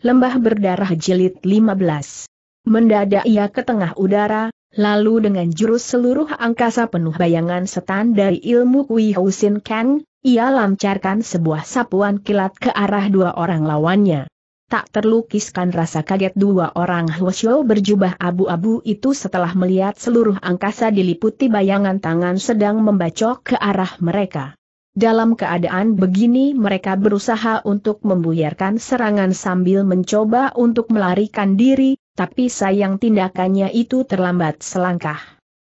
Lembah Berdarah Jilid 15. Mendadak ia ke tengah udara, lalu dengan jurus seluruh angkasa penuh bayangan setan dari ilmu Kui Husin Kang, ia lancarkan sebuah sapuan kilat ke arah dua orang lawannya. Tak terlukiskan rasa kaget dua orang Hwasyo berjubah abu-abu itu setelah melihat seluruh angkasa diliputi bayangan tangan sedang membacok ke arah mereka. Dalam keadaan begini mereka berusaha untuk membuyarkan serangan sambil mencoba untuk melarikan diri, tapi sayang tindakannya itu terlambat selangkah.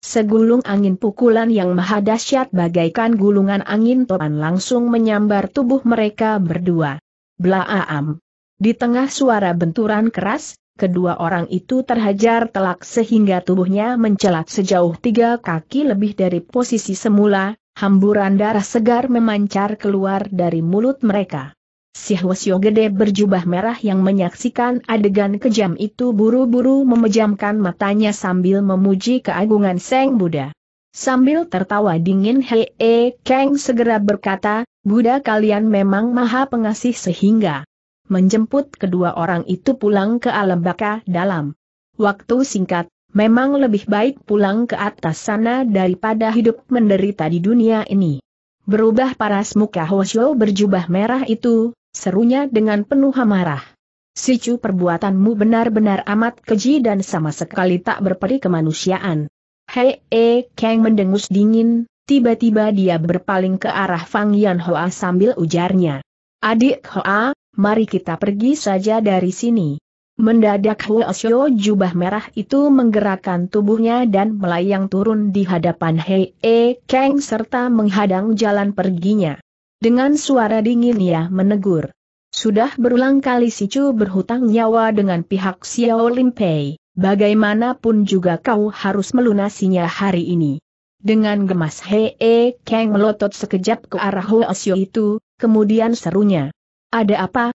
Segulung angin pukulan yang maha dahsyat bagaikan gulungan angin topan langsung menyambar tubuh mereka berdua. Blaam. Di tengah suara benturan keras, kedua orang itu terhajar telak sehingga tubuhnya mencelat sejauh tiga kaki lebih dari posisi semula, hamburan darah segar memancar keluar dari mulut mereka. Si Hwasyo gede berjubah merah yang menyaksikan adegan kejam itu buru-buru memejamkan matanya sambil memuji keagungan Seng Buddha. Sambil tertawa dingin Hei e Kang segera berkata, Buddha kalian memang maha pengasih sehingga menjemput kedua orang itu pulang ke alam baka dalam. Waktu singkat, memang lebih baik pulang ke atas sana daripada hidup menderita di dunia ini. Berubah paras muka Hoshio berjubah merah itu, serunya dengan penuh amarah. Sicu perbuatanmu benar-benar amat keji dan sama sekali tak berperi kemanusiaan. Hei, e, Kang mendengus dingin, tiba-tiba dia berpaling ke arah Fang Yan Hoa sambil ujarnya. Adik Hoa, mari kita pergi saja dari sini. Mendadak Huo Xiao jubah merah itu menggerakkan tubuhnya dan melayang turun di hadapan Hei E Kang serta menghadang jalan perginya. Dengan suara dingin ia menegur. Sudah berulang kali si Chu berhutang nyawa dengan pihak Xiao Limpei, bagaimanapun juga kau harus melunasinya hari ini. Dengan gemas Hei E Kang melotot sekejap ke arah Huo Xiao itu, kemudian serunya. Ada apa?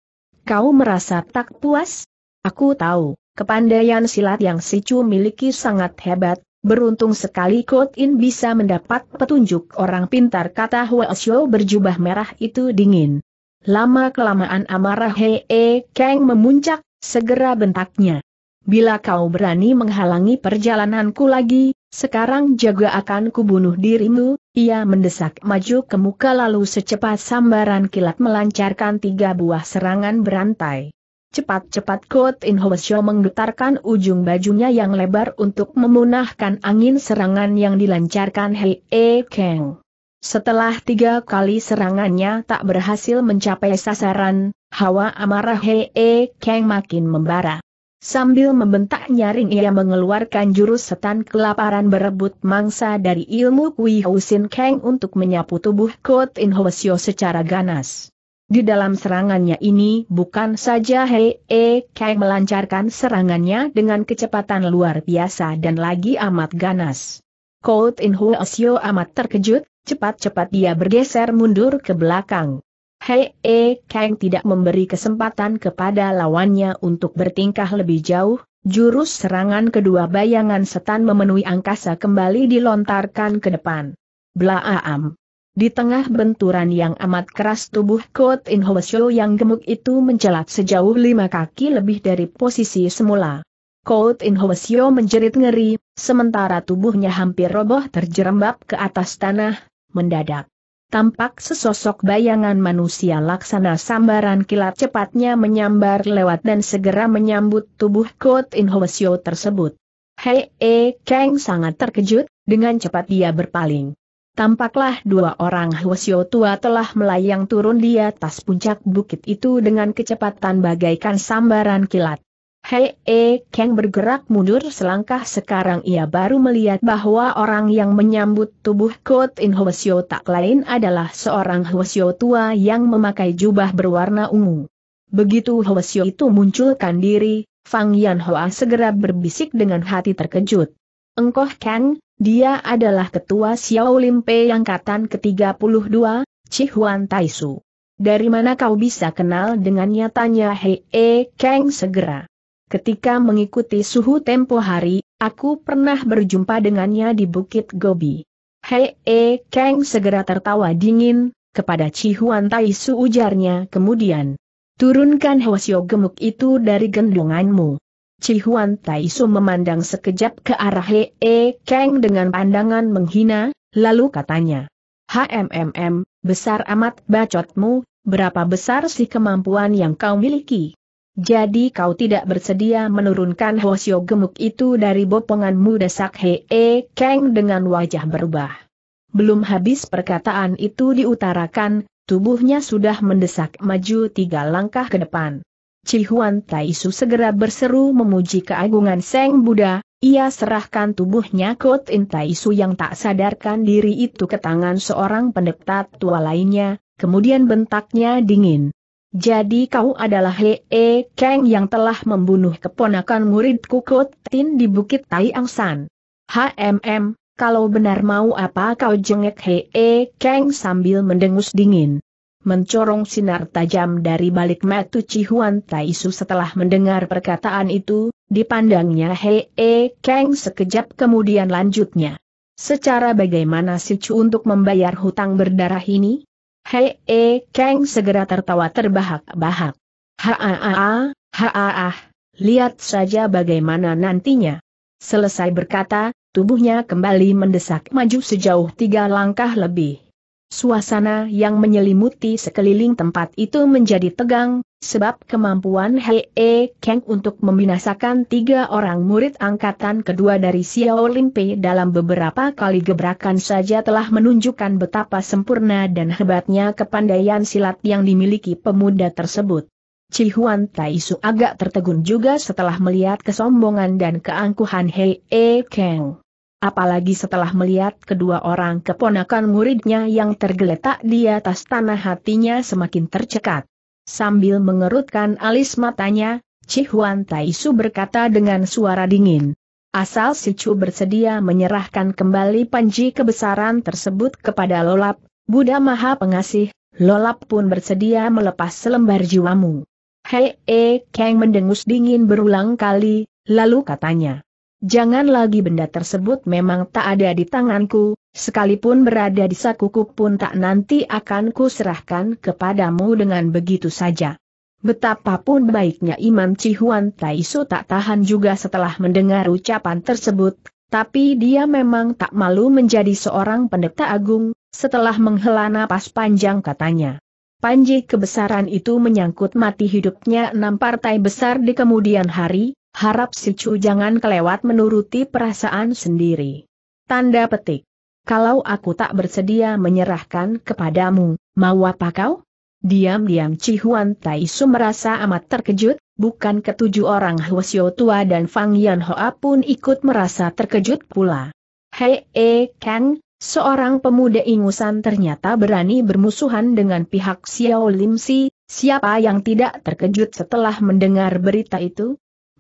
Kau merasa tak puas? Aku tahu, kepandaian silat yang si Chu miliki sangat hebat, beruntung sekali Kot In bisa mendapat petunjuk orang pintar kata Hua Xiu berjubah merah itu dingin. Lama-kelamaan amarah Hee Kang memuncak, segera bentaknya. Bila kau berani menghalangi perjalananku lagi, sekarang jaga akan kubunuh dirimu, ia mendesak maju ke muka lalu secepat sambaran kilat melancarkan tiga buah serangan berantai. Cepat-cepat Kot In Hoesyo menggetarkan ujung bajunya yang lebar untuk memunahkan angin serangan yang dilancarkan Hei E Kang. Setelah tiga kali serangannya tak berhasil mencapai sasaran, hawa amarah Hei E Kang makin membara. Sambil membentak nyaring ia mengeluarkan jurus setan kelaparan berebut mangsa dari ilmu Kui Husin Kang untuk menyapu tubuh Kot In secara ganas. Di dalam serangannya ini bukan saja Hei E Kang melancarkan serangannya dengan kecepatan luar biasa dan lagi amat ganas. Kout In Hu Asyo amat terkejut, cepat-cepat dia bergeser mundur ke belakang. Hei E Kang tidak memberi kesempatan kepada lawannya untuk bertingkah lebih jauh, jurus serangan kedua bayangan setan memenuhi angkasa kembali dilontarkan ke depan. Blaam. Di tengah benturan yang amat keras tubuh Kot In yang gemuk itu mencelat sejauh lima kaki lebih dari posisi semula. Kot In menjerit ngeri, sementara tubuhnya hampir roboh terjerembab ke atas tanah, mendadak. Tampak sesosok bayangan manusia laksana sambaran kilat cepatnya menyambar lewat dan segera menyambut tubuh Kot In tersebut. Hei, e, eh, Kang sangat terkejut, dengan cepat dia berpaling. Tampaklah dua orang Hwasyo tua telah melayang turun di atas puncak bukit itu dengan kecepatan bagaikan sambaran kilat. Hei E Kang bergerak mundur selangkah sekarang ia baru melihat bahwa orang yang menyambut tubuh Kot In Hwasyo tak lain adalah seorang Hwasyo tua yang memakai jubah berwarna ungu. Begitu Hwasyo itu munculkan diri, Fang Yan Hoa segera berbisik dengan hati terkejut. Engkoh Kang, dia adalah ketua Xiao Xiaolimpe Angkatan ke-32, Huan Taisu. Dari mana kau bisa kenal dengannya tanya Hei e Kang segera. Ketika mengikuti suhu tempo hari, aku pernah berjumpa dengannya di Bukit Gobi. Hei e Kang segera tertawa dingin, kepada Huan Taisu ujarnya kemudian. Turunkan Hwasyo gemuk itu dari gendonganmu. Cihuan Taisu memandang sekejap ke arah Hee Kang dengan pandangan menghina, lalu katanya. HMMM, besar amat bacotmu, berapa besar sih kemampuan yang kau miliki? Jadi kau tidak bersedia menurunkan Hosio gemuk itu dari boponganmu desak Hee Kang dengan wajah berubah. Belum habis perkataan itu diutarakan, tubuhnya sudah mendesak maju tiga langkah ke depan. Cihuan Taisu segera berseru memuji keagungan Seng Buddha, ia serahkan tubuhnya Kot In Taisu yang tak sadarkan diri itu ke tangan seorang pendekta tua lainnya, kemudian bentaknya dingin. Jadi kau adalah Hee E Kang yang telah membunuh keponakan muridku Kot Tin di Bukit Tai Angsan. HMM, kalau benar mau apa kau jengek Hee E Kang sambil mendengus dingin mencorong sinar tajam dari balik mata Cihuan Taisu setelah mendengar perkataan itu, dipandangnya Hei e Kang sekejap kemudian lanjutnya. Secara bagaimana Chu untuk membayar hutang berdarah ini? Hei e Kang segera tertawa terbahak-bahak. Haa, haa, lihat saja bagaimana nantinya. Selesai berkata, tubuhnya kembali mendesak maju sejauh tiga langkah lebih. Suasana yang menyelimuti sekeliling tempat itu menjadi tegang, sebab kemampuan Hei e Kang untuk membinasakan tiga orang murid angkatan kedua dari Xiao Limpe dalam beberapa kali gebrakan saja telah menunjukkan betapa sempurna dan hebatnya kepandaian silat yang dimiliki pemuda tersebut. Cihuan Taisu agak tertegun juga setelah melihat kesombongan dan keangkuhan Hei e Kang apalagi setelah melihat kedua orang keponakan muridnya yang tergeletak di atas tanah hatinya semakin tercekat. Sambil mengerutkan alis matanya, Cihuan Taisu berkata dengan suara dingin. Asal si Chu bersedia menyerahkan kembali panji kebesaran tersebut kepada Lolap, Buddha Maha Pengasih, Lolap pun bersedia melepas selembar jiwamu. Hei E eh, Kang mendengus dingin berulang kali, lalu katanya. Jangan lagi benda tersebut memang tak ada di tanganku, sekalipun berada di sakuku pun tak nanti akan kuserahkan kepadamu dengan begitu saja. Betapapun baiknya Imam Cihuan Taisu tak tahan juga setelah mendengar ucapan tersebut, tapi dia memang tak malu menjadi seorang pendeta agung, setelah menghela napas panjang katanya. Panji kebesaran itu menyangkut mati hidupnya enam partai besar di kemudian hari, Harap si Chu jangan kelewat menuruti perasaan sendiri. Tanda petik. Kalau aku tak bersedia menyerahkan kepadamu, mau apa kau? Diam-diam Chi Taisu merasa amat terkejut, bukan ketujuh orang Huasyo tua dan Fang Yan Hoa pun ikut merasa terkejut pula. Hei E Kang, seorang pemuda ingusan ternyata berani bermusuhan dengan pihak Xiao Lim Si, siapa yang tidak terkejut setelah mendengar berita itu?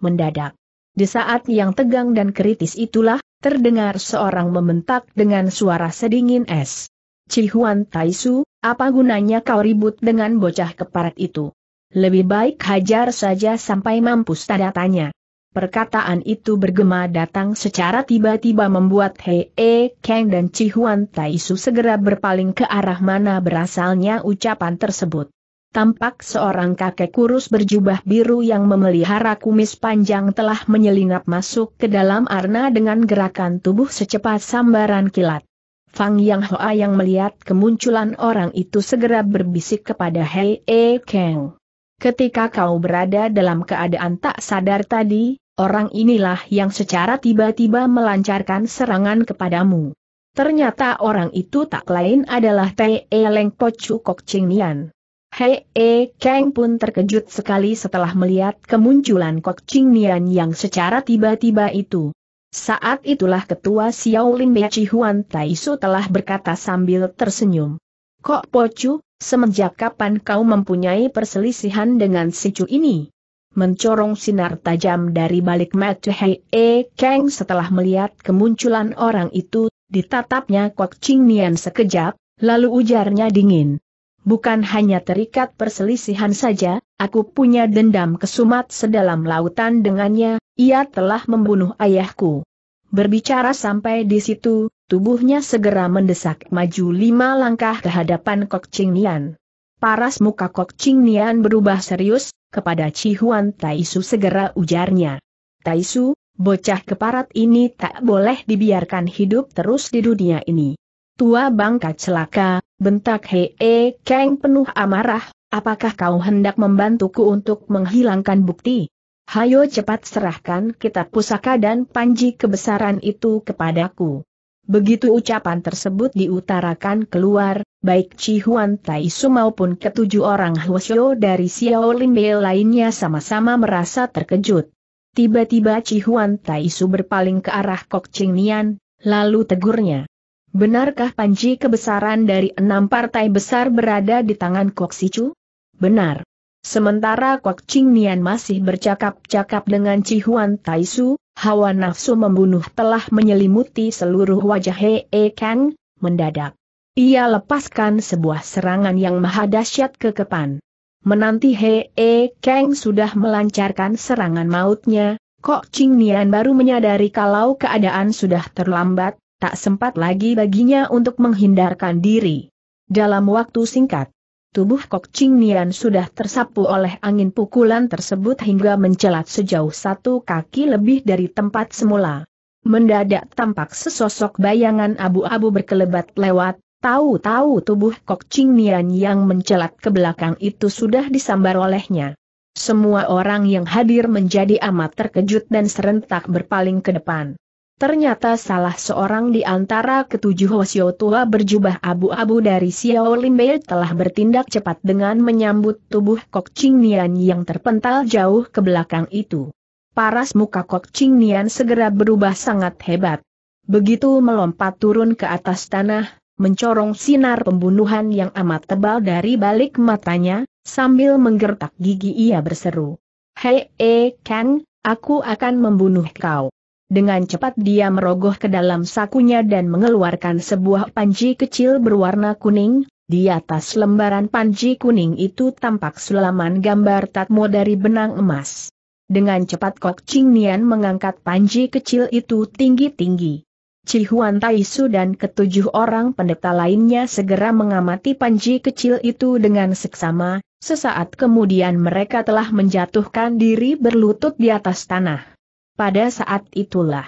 mendadak. Di saat yang tegang dan kritis itulah, terdengar seorang membentak dengan suara sedingin es. Cihuan Taisu, apa gunanya kau ribut dengan bocah keparat itu? Lebih baik hajar saja sampai mampus tanda tanya. Perkataan itu bergema datang secara tiba-tiba membuat Hei e Kang dan Cihuan Taisu segera berpaling ke arah mana berasalnya ucapan tersebut tampak seorang kakek kurus berjubah biru yang memelihara kumis panjang telah menyelinap masuk ke dalam arna dengan gerakan tubuh secepat sambaran kilat. Fang Yang Hoa yang melihat kemunculan orang itu segera berbisik kepada Hei E Kang. Ketika kau berada dalam keadaan tak sadar tadi, orang inilah yang secara tiba-tiba melancarkan serangan kepadamu. Ternyata orang itu tak lain adalah Tei E Leng Po Kok Ching Nian. Hei E Kang pun terkejut sekali setelah melihat kemunculan Kok Ching Nian yang secara tiba-tiba itu. Saat itulah ketua Xiao Xiaolin Chi Huan Su telah berkata sambil tersenyum. Kok Pocu, semenjak kapan kau mempunyai perselisihan dengan si Chu ini? Mencorong sinar tajam dari balik mata Hei E Kang setelah melihat kemunculan orang itu, ditatapnya Kok Ching Nian sekejap, lalu ujarnya dingin. Bukan hanya terikat perselisihan saja, aku punya dendam kesumat sedalam lautan dengannya, ia telah membunuh ayahku. Berbicara sampai di situ, tubuhnya segera mendesak maju lima langkah ke hadapan Kok Ching Nian. Paras muka Kok Ching Nian berubah serius, kepada Chi Huan Taisu segera ujarnya. Taisu, bocah keparat ini tak boleh dibiarkan hidup terus di dunia ini. Tua bangka celaka, bentak Hee, -e keng penuh amarah, apakah kau hendak membantuku untuk menghilangkan bukti? Hayo cepat serahkan kitab pusaka dan panji kebesaran itu kepadaku. Begitu ucapan tersebut diutarakan keluar, baik Chi Huan Tai maupun ketujuh orang Huosyo dari Xiao Limbe lainnya sama-sama merasa terkejut. Tiba-tiba Chi Huan Tai berpaling ke arah Kok Ching Nian, lalu tegurnya. Benarkah panji kebesaran dari enam partai besar berada di tangan Kok Sicu? Benar. Sementara Kok Ching Nian masih bercakap-cakap dengan Ci Huan Taisu, hawa nafsu membunuh telah menyelimuti seluruh wajah E Kang, mendadak. Ia lepaskan sebuah serangan yang maha dahsyat ke kepan. Menanti E Kang sudah melancarkan serangan mautnya, Kok Ching Nian baru menyadari kalau keadaan sudah terlambat, tak sempat lagi baginya untuk menghindarkan diri. Dalam waktu singkat, tubuh Kok Ching Nian sudah tersapu oleh angin pukulan tersebut hingga mencelat sejauh satu kaki lebih dari tempat semula. Mendadak tampak sesosok bayangan abu-abu berkelebat lewat, tahu-tahu tubuh Kok Ching Nian yang mencelat ke belakang itu sudah disambar olehnya. Semua orang yang hadir menjadi amat terkejut dan serentak berpaling ke depan. Ternyata salah seorang di antara ketujuh Hosio tua berjubah abu-abu dari Xiao Limbei telah bertindak cepat dengan menyambut tubuh Kok Ching Nian yang terpental jauh ke belakang itu. Paras muka Kok Ching Nian segera berubah sangat hebat. Begitu melompat turun ke atas tanah, mencorong sinar pembunuhan yang amat tebal dari balik matanya, sambil menggertak gigi ia berseru. Hei, e, eh, Kang, aku akan membunuh kau. Dengan cepat dia merogoh ke dalam sakunya dan mengeluarkan sebuah panci kecil berwarna kuning, di atas lembaran panci kuning itu tampak sulaman gambar tatmo dari benang emas. Dengan cepat Kok Ching Nian mengangkat panci kecil itu tinggi-tinggi. Cihuan Taisu dan ketujuh orang pendeta lainnya segera mengamati panci kecil itu dengan seksama, sesaat kemudian mereka telah menjatuhkan diri berlutut di atas tanah. Pada saat itulah,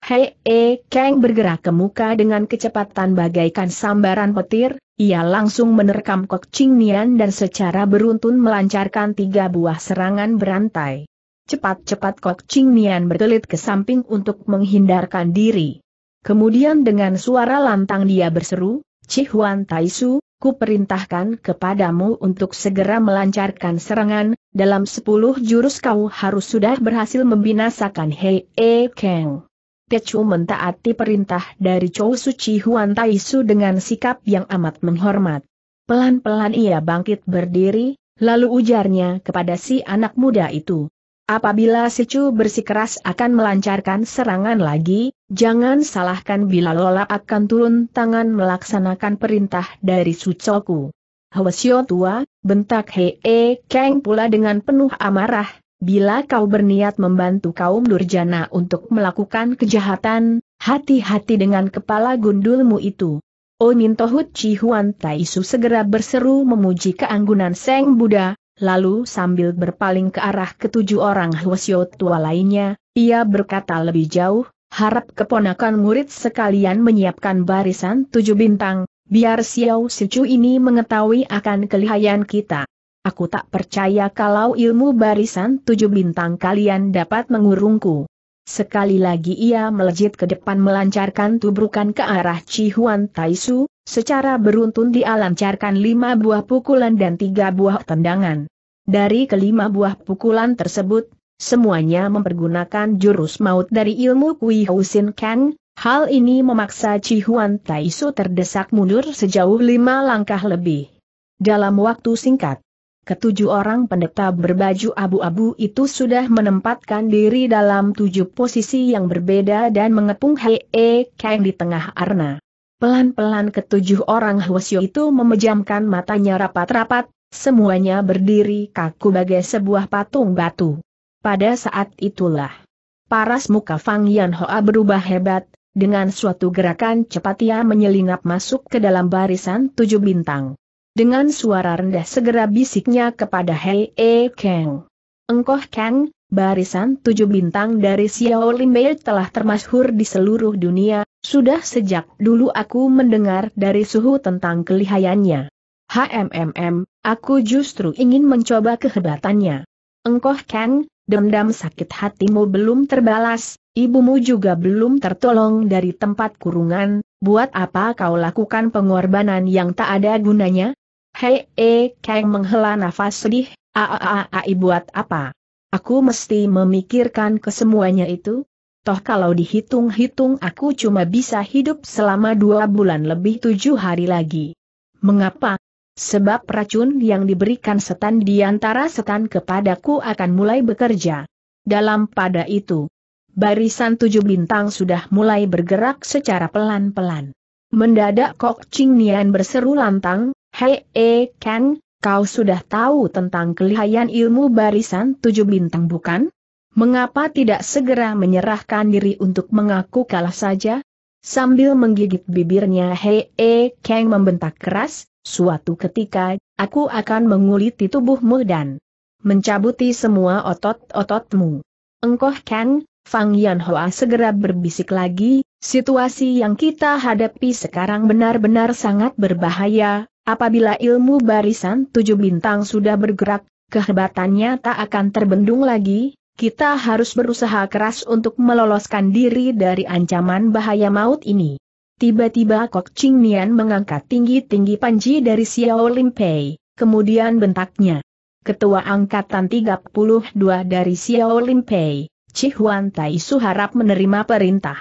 Hei E Kang bergerak ke muka dengan kecepatan bagaikan sambaran petir, ia langsung menerkam Kok Ching Nian dan secara beruntun melancarkan tiga buah serangan berantai. Cepat-cepat Kok Ching Nian bertelit ke samping untuk menghindarkan diri. Kemudian dengan suara lantang dia berseru, Cihuan Taisu, Ku perintahkan kepadamu untuk segera melancarkan serangan, dalam sepuluh jurus kau harus sudah berhasil membinasakan Hei E Kang. Pechu mentaati perintah dari Chou Suci Huan Taisu dengan sikap yang amat menghormat. Pelan-pelan ia bangkit berdiri, lalu ujarnya kepada si anak muda itu, Apabila si Chu bersikeras akan melancarkan serangan lagi, jangan salahkan bila Lola akan turun tangan melaksanakan perintah dari Sucoku. Hwasyo tua, bentak Hee Kang pula dengan penuh amarah, bila kau berniat membantu kaum Durjana untuk melakukan kejahatan, hati-hati dengan kepala gundulmu itu. Onintohut Cihuan Taisu segera berseru memuji keanggunan Seng Buddha, lalu sambil berpaling ke arah ketujuh orang Hwasyo tua lainnya, ia berkata lebih jauh, harap keponakan murid sekalian menyiapkan barisan tujuh bintang, biar Xiao Sicu ini mengetahui akan kelihayan kita. Aku tak percaya kalau ilmu barisan tujuh bintang kalian dapat mengurungku. Sekali lagi ia melejit ke depan melancarkan tubrukan ke arah Huan Taisu, Secara beruntun dialancarkan lima buah pukulan dan tiga buah tendangan. Dari kelima buah pukulan tersebut, semuanya mempergunakan jurus maut dari ilmu Kui Husin Kang, hal ini memaksa Chi Huan Taisu terdesak mundur sejauh lima langkah lebih. Dalam waktu singkat, ketujuh orang pendeta berbaju abu-abu itu sudah menempatkan diri dalam tujuh posisi yang berbeda dan mengepung Hei -e Kang di tengah arna. Pelan-pelan ketujuh orang Hwasyo itu memejamkan matanya rapat-rapat, semuanya berdiri kaku bagai sebuah patung batu. Pada saat itulah, paras muka Fang Yan Hoa berubah hebat, dengan suatu gerakan cepat ia menyelinap masuk ke dalam barisan tujuh bintang. Dengan suara rendah segera bisiknya kepada Hei E Kang. Engkoh Kang, barisan tujuh bintang dari Xiao Limbei telah termasyhur di seluruh dunia, sudah sejak dulu aku mendengar dari suhu tentang kelihayannya. HMMM, aku justru ingin mencoba kehebatannya. Engkoh Kang, dendam sakit hatimu belum terbalas, ibumu juga belum tertolong dari tempat kurungan, buat apa kau lakukan pengorbanan yang tak ada gunanya? Hei, -e, Kang menghela nafas sedih, aaaai buat apa? Aku mesti memikirkan kesemuanya itu? Toh kalau dihitung-hitung aku cuma bisa hidup selama dua bulan lebih tujuh hari lagi. Mengapa? Sebab racun yang diberikan setan di antara setan kepadaku akan mulai bekerja. Dalam pada itu, barisan tujuh bintang sudah mulai bergerak secara pelan-pelan. Mendadak Kok Ching Nian berseru lantang, Hei E Kang, kau sudah tahu tentang kelihayan ilmu barisan tujuh bintang bukan? Mengapa tidak segera menyerahkan diri untuk mengaku kalah saja? Sambil menggigit bibirnya Hei E Kang membentak keras, suatu ketika, aku akan menguliti tubuhmu dan mencabuti semua otot-ototmu. Engkoh Kang, Fang Yan segera berbisik lagi, situasi yang kita hadapi sekarang benar-benar sangat berbahaya, apabila ilmu barisan tujuh bintang sudah bergerak, kehebatannya tak akan terbendung lagi, kita harus berusaha keras untuk meloloskan diri dari ancaman bahaya maut ini. Tiba-tiba Kok Ching Nian mengangkat tinggi-tinggi panji dari Xiao Lim Pei, kemudian bentaknya. Ketua Angkatan 32 dari Xiao Lim Pei, Chi Huan Tai Su harap menerima perintah.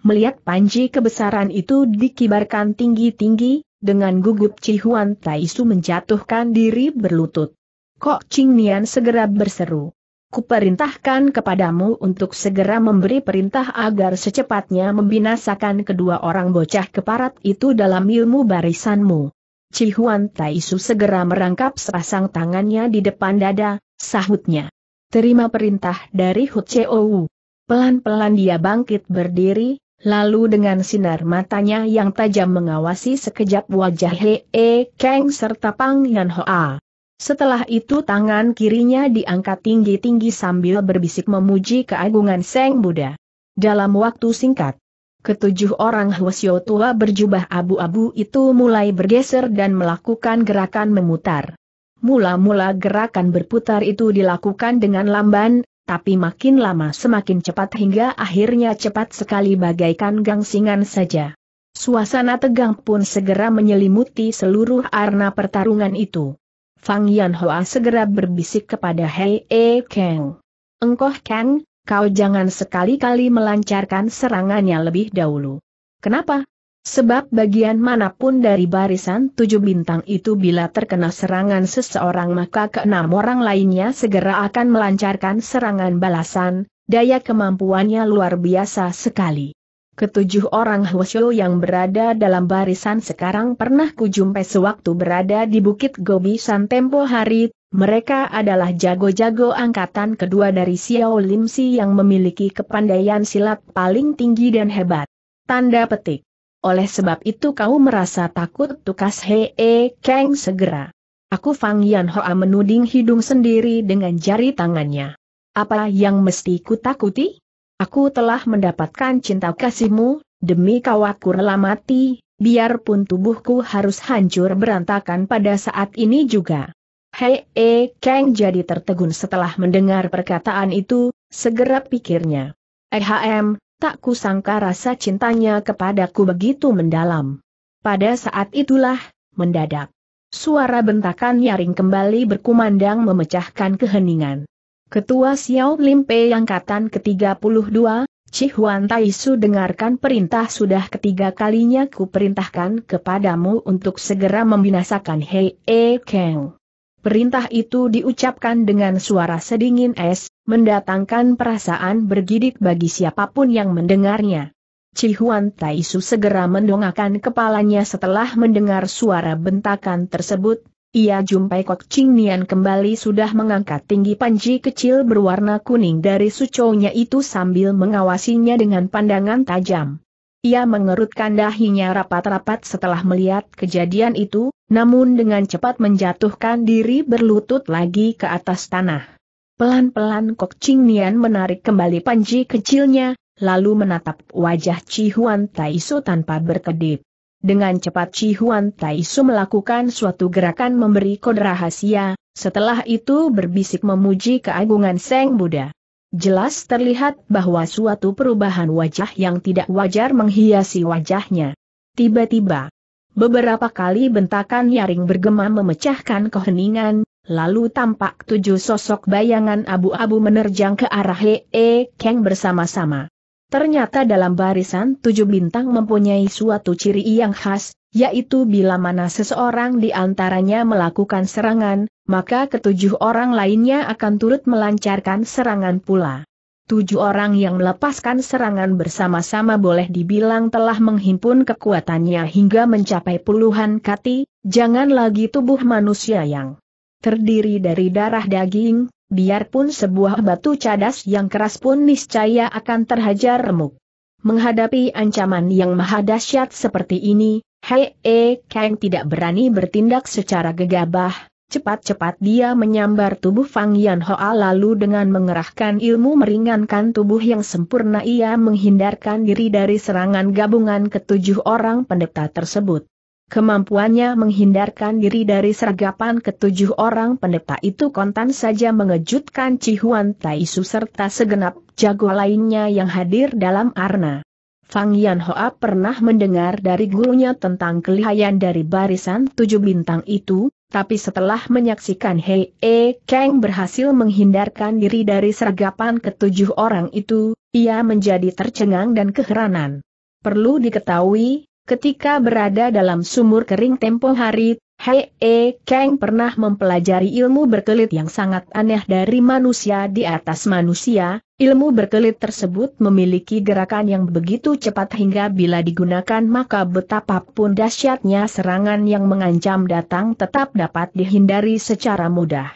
Melihat panji kebesaran itu dikibarkan tinggi-tinggi, dengan gugup Chi Huan Tai Su menjatuhkan diri berlutut. Kok Ching Nian segera berseru. Kuperintahkan kepadamu untuk segera memberi perintah agar secepatnya membinasakan kedua orang bocah keparat itu dalam ilmu barisanmu. Cihuan Taisu segera merangkap sepasang tangannya di depan dada, sahutnya. Terima perintah dari Hucou. Pelan-pelan dia bangkit berdiri, lalu dengan sinar matanya yang tajam mengawasi sekejap wajah Hee Kang serta Pang Yan Hoa. Setelah itu tangan kirinya diangkat tinggi-tinggi sambil berbisik memuji keagungan Seng Buddha. Dalam waktu singkat, ketujuh orang Hwasyo tua berjubah abu-abu itu mulai bergeser dan melakukan gerakan memutar. Mula-mula gerakan berputar itu dilakukan dengan lamban, tapi makin lama semakin cepat hingga akhirnya cepat sekali bagaikan gangsingan saja. Suasana tegang pun segera menyelimuti seluruh arena pertarungan itu. Fang Yan Hoa segera berbisik kepada Hei E Kang. Engkoh Kang, kau jangan sekali-kali melancarkan serangannya lebih dahulu. Kenapa? Sebab bagian manapun dari barisan tujuh bintang itu bila terkena serangan seseorang maka keenam orang lainnya segera akan melancarkan serangan balasan, daya kemampuannya luar biasa sekali. Ketujuh orang Hwasyul yang berada dalam barisan sekarang pernah kujumpai sewaktu berada di Bukit Gobi San tempo hari, mereka adalah jago-jago angkatan kedua dari Xiao Lim Si yang memiliki kepandaian silat paling tinggi dan hebat. Tanda petik. Oleh sebab itu kau merasa takut tukas Hee Kang segera. Aku Fang Yan Hoa menuding hidung sendiri dengan jari tangannya. Apa yang mesti ku takuti? Aku telah mendapatkan cinta kasihmu, demi kawatku rela mati, biarpun tubuhku harus hancur berantakan pada saat ini juga. Hei, e, Kang jadi tertegun setelah mendengar perkataan itu, segera pikirnya. Ehm, tak kusangka rasa cintanya kepadaku begitu mendalam. Pada saat itulah, mendadak. Suara bentakan nyaring kembali berkumandang memecahkan keheningan. Ketua Xiao Lim Pei Angkatan ke-32, Cihuan Taisu dengarkan perintah sudah ketiga kalinya ku perintahkan kepadamu untuk segera membinasakan Hei E Kang. Perintah itu diucapkan dengan suara sedingin es, mendatangkan perasaan bergidik bagi siapapun yang mendengarnya. Cihuan Taisu segera mendongakkan kepalanya setelah mendengar suara bentakan tersebut, ia jumpai Kok Ching Nian kembali sudah mengangkat tinggi panji kecil berwarna kuning dari suconya itu sambil mengawasinya dengan pandangan tajam. Ia mengerutkan dahinya rapat-rapat setelah melihat kejadian itu, namun dengan cepat menjatuhkan diri berlutut lagi ke atas tanah. Pelan-pelan Kok Ching Nian menarik kembali panji kecilnya, lalu menatap wajah Chi Huan Su tanpa berkedip. Dengan cepat Chi Huan melakukan suatu gerakan memberi kode rahasia, setelah itu berbisik memuji keagungan Seng Buddha. Jelas terlihat bahwa suatu perubahan wajah yang tidak wajar menghiasi wajahnya. Tiba-tiba, beberapa kali bentakan nyaring bergema memecahkan keheningan, lalu tampak tujuh sosok bayangan abu-abu menerjang ke arah Hee Keng bersama-sama. Ternyata dalam barisan tujuh bintang mempunyai suatu ciri yang khas, yaitu bila mana seseorang di antaranya melakukan serangan, maka ketujuh orang lainnya akan turut melancarkan serangan pula. Tujuh orang yang melepaskan serangan bersama-sama boleh dibilang telah menghimpun kekuatannya hingga mencapai puluhan kati, jangan lagi tubuh manusia yang terdiri dari darah daging, biarpun sebuah batu cadas yang keras pun niscaya akan terhajar remuk. Menghadapi ancaman yang maha dahsyat seperti ini, Hei E Kang tidak berani bertindak secara gegabah, cepat-cepat dia menyambar tubuh Fang Yan Hoa lalu dengan mengerahkan ilmu meringankan tubuh yang sempurna ia menghindarkan diri dari serangan gabungan ketujuh orang pendeta tersebut. Kemampuannya menghindarkan diri dari sergapan ketujuh orang pendeta itu kontan saja mengejutkan Cihuan Taisu serta segenap jago lainnya yang hadir dalam arna. Fang Yan Hoa pernah mendengar dari gurunya tentang kelihayan dari barisan tujuh bintang itu, tapi setelah menyaksikan Hei E Kang berhasil menghindarkan diri dari sergapan ketujuh orang itu, ia menjadi tercengang dan keheranan. Perlu diketahui, Ketika berada dalam sumur kering tempo hari, Hei E Kang pernah mempelajari ilmu berkelit yang sangat aneh dari manusia di atas manusia, ilmu berkelit tersebut memiliki gerakan yang begitu cepat hingga bila digunakan maka betapapun dahsyatnya serangan yang mengancam datang tetap dapat dihindari secara mudah.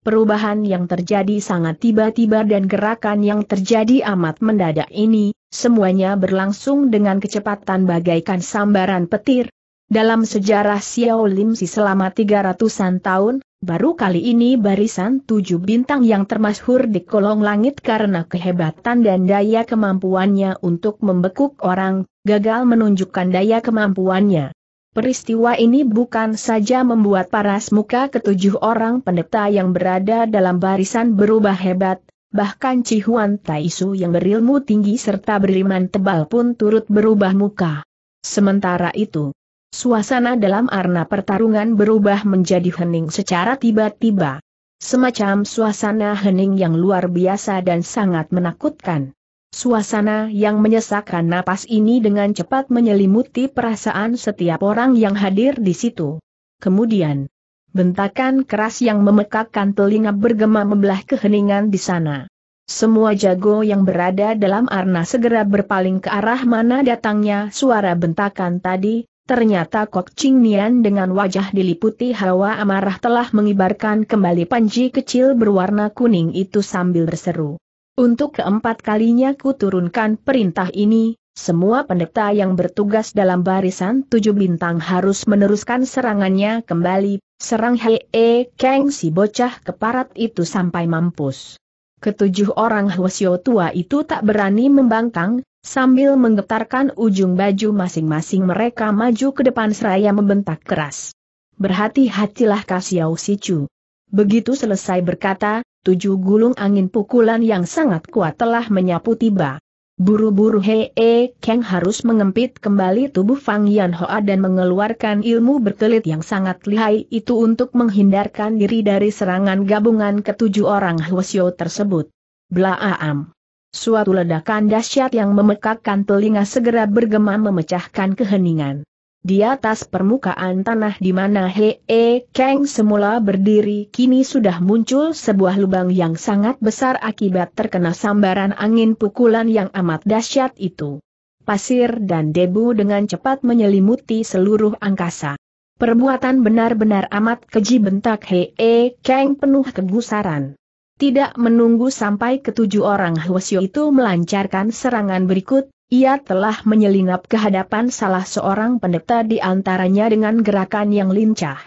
Perubahan yang terjadi sangat tiba-tiba dan gerakan yang terjadi amat mendadak ini, Semuanya berlangsung dengan kecepatan bagaikan sambaran petir. Dalam sejarah Xiao Limsi selama 300-an tahun, baru kali ini barisan tujuh bintang yang termasyhur di kolong langit karena kehebatan dan daya kemampuannya untuk membekuk orang, gagal menunjukkan daya kemampuannya. Peristiwa ini bukan saja membuat paras muka ketujuh orang pendeta yang berada dalam barisan berubah hebat, bahkan Ci Huan Taisu yang berilmu tinggi serta beriman tebal pun turut berubah muka. Sementara itu, suasana dalam arena pertarungan berubah menjadi hening secara tiba-tiba. Semacam suasana hening yang luar biasa dan sangat menakutkan. Suasana yang menyesakkan napas ini dengan cepat menyelimuti perasaan setiap orang yang hadir di situ. Kemudian, Bentakan keras yang memekakkan telinga bergema membelah keheningan di sana. Semua jago yang berada dalam arna segera berpaling ke arah mana datangnya suara bentakan tadi, ternyata Kok Ching Nian dengan wajah diliputi hawa amarah telah mengibarkan kembali panji kecil berwarna kuning itu sambil berseru. Untuk keempat kalinya ku turunkan perintah ini, semua pendeta yang bertugas dalam barisan tujuh bintang harus meneruskan serangannya kembali, Serang E Kang si bocah keparat itu sampai mampus. Ketujuh orang Hwasyo tua itu tak berani membangkang, sambil menggetarkan ujung baju masing-masing mereka maju ke depan seraya membentak keras. Berhati-hatilah Kasiau Sicu. Begitu selesai berkata, tujuh gulung angin pukulan yang sangat kuat telah menyapu tiba. Buru-buru Hee Kang harus mengempit kembali tubuh Fang Yan Hoa dan mengeluarkan ilmu berkelit yang sangat lihai itu untuk menghindarkan diri dari serangan gabungan ketujuh orang Hwasyo tersebut. Blaam. Suatu ledakan dahsyat yang memekakkan telinga segera bergema memecahkan keheningan. Di atas permukaan tanah di mana Hee E Kang semula berdiri kini sudah muncul sebuah lubang yang sangat besar akibat terkena sambaran angin pukulan yang amat dahsyat itu. Pasir dan debu dengan cepat menyelimuti seluruh angkasa. Perbuatan benar-benar amat keji bentak Hee E Kang penuh kegusaran. Tidak menunggu sampai ketujuh orang Hwasyo itu melancarkan serangan berikut, ia telah menyelinap ke hadapan salah seorang pendeta di antaranya dengan gerakan yang lincah.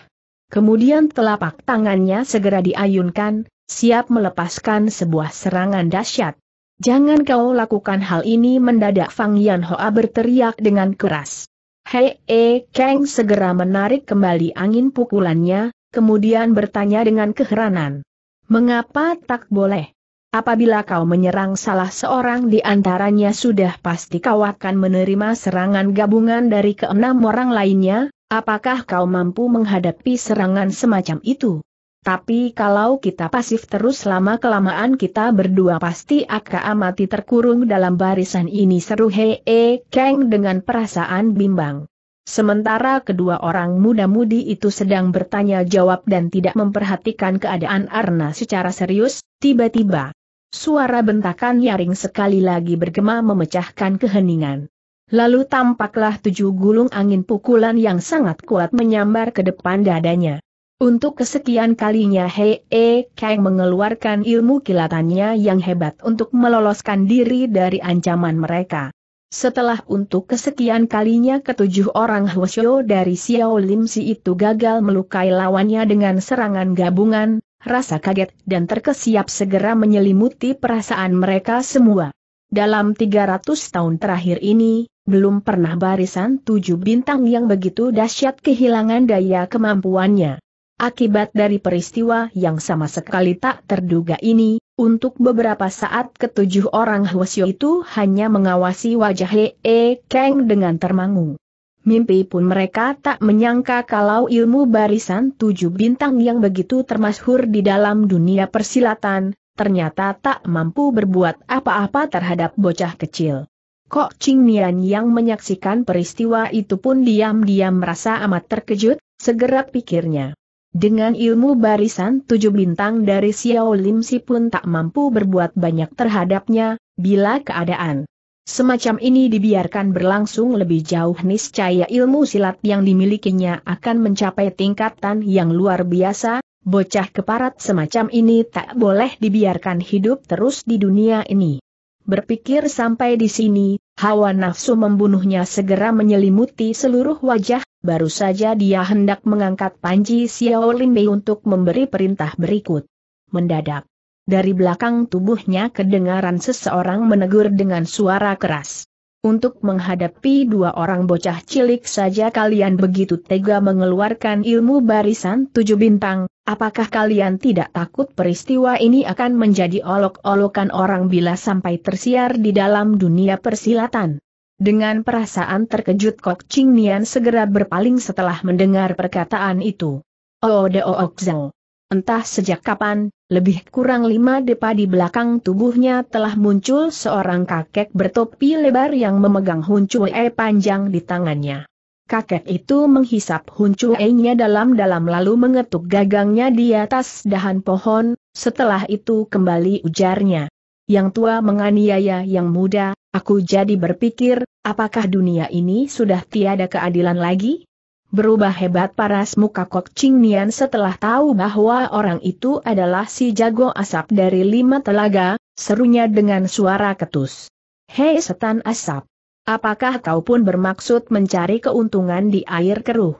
Kemudian telapak tangannya segera diayunkan, siap melepaskan sebuah serangan dahsyat. Jangan kau lakukan hal ini mendadak Fang Yan Hoa berteriak dengan keras. Hei E Kang segera menarik kembali angin pukulannya, kemudian bertanya dengan keheranan. Mengapa tak boleh? Apabila kau menyerang salah seorang di antaranya sudah pasti kau akan menerima serangan gabungan dari keenam orang lainnya, apakah kau mampu menghadapi serangan semacam itu? Tapi kalau kita pasif terus lama-kelamaan kita berdua pasti akan amati terkurung dalam barisan ini seru Hee keng dengan perasaan bimbang. Sementara kedua orang muda-mudi itu sedang bertanya jawab dan tidak memperhatikan keadaan Arna secara serius, tiba-tiba suara bentakan nyaring sekali lagi bergema memecahkan keheningan. Lalu tampaklah tujuh gulung angin pukulan yang sangat kuat menyambar ke depan dadanya. Untuk kesekian kalinya Hei e Kang mengeluarkan ilmu kilatannya yang hebat untuk meloloskan diri dari ancaman mereka. Setelah untuk kesekian kalinya ketujuh orang Hwasyo dari Xiao Lim Si itu gagal melukai lawannya dengan serangan gabungan, rasa kaget dan terkesiap segera menyelimuti perasaan mereka semua. Dalam 300 tahun terakhir ini, belum pernah barisan tujuh bintang yang begitu dahsyat kehilangan daya kemampuannya. Akibat dari peristiwa yang sama sekali tak terduga ini, untuk beberapa saat ketujuh orang Hwasyo itu hanya mengawasi wajah E Kang dengan termangu. Mimpi pun mereka tak menyangka kalau ilmu barisan tujuh bintang yang begitu termasyhur di dalam dunia persilatan, ternyata tak mampu berbuat apa-apa terhadap bocah kecil. Kok Ching Nian yang menyaksikan peristiwa itu pun diam-diam merasa amat terkejut, segera pikirnya. Dengan ilmu barisan tujuh bintang dari Xiao Lim Si pun tak mampu berbuat banyak terhadapnya, bila keadaan semacam ini dibiarkan berlangsung lebih jauh niscaya ilmu silat yang dimilikinya akan mencapai tingkatan yang luar biasa, bocah keparat semacam ini tak boleh dibiarkan hidup terus di dunia ini. Berpikir sampai di sini, Hawa nafsu membunuhnya segera menyelimuti seluruh wajah, baru saja dia hendak mengangkat panji Mei untuk memberi perintah berikut. Mendadak. Dari belakang tubuhnya kedengaran seseorang menegur dengan suara keras. Untuk menghadapi dua orang bocah cilik saja kalian begitu tega mengeluarkan ilmu barisan tujuh bintang, apakah kalian tidak takut peristiwa ini akan menjadi olok-olokan orang bila sampai tersiar di dalam dunia persilatan? Dengan perasaan terkejut Kok Ching Nian segera berpaling setelah mendengar perkataan itu. Oh Deo zeng, Entah sejak kapan, lebih kurang lima depa di belakang tubuhnya telah muncul seorang kakek bertopi lebar yang memegang huncue e panjang di tangannya. Kakek itu menghisap e nya dalam-dalam lalu mengetuk gagangnya di atas dahan pohon, setelah itu kembali ujarnya. Yang tua menganiaya yang muda, aku jadi berpikir, apakah dunia ini sudah tiada keadilan lagi? Berubah hebat paras muka Kok Ching Nian setelah tahu bahwa orang itu adalah si jago asap dari lima telaga, serunya dengan suara ketus. Hei setan asap! Apakah kau pun bermaksud mencari keuntungan di air keruh?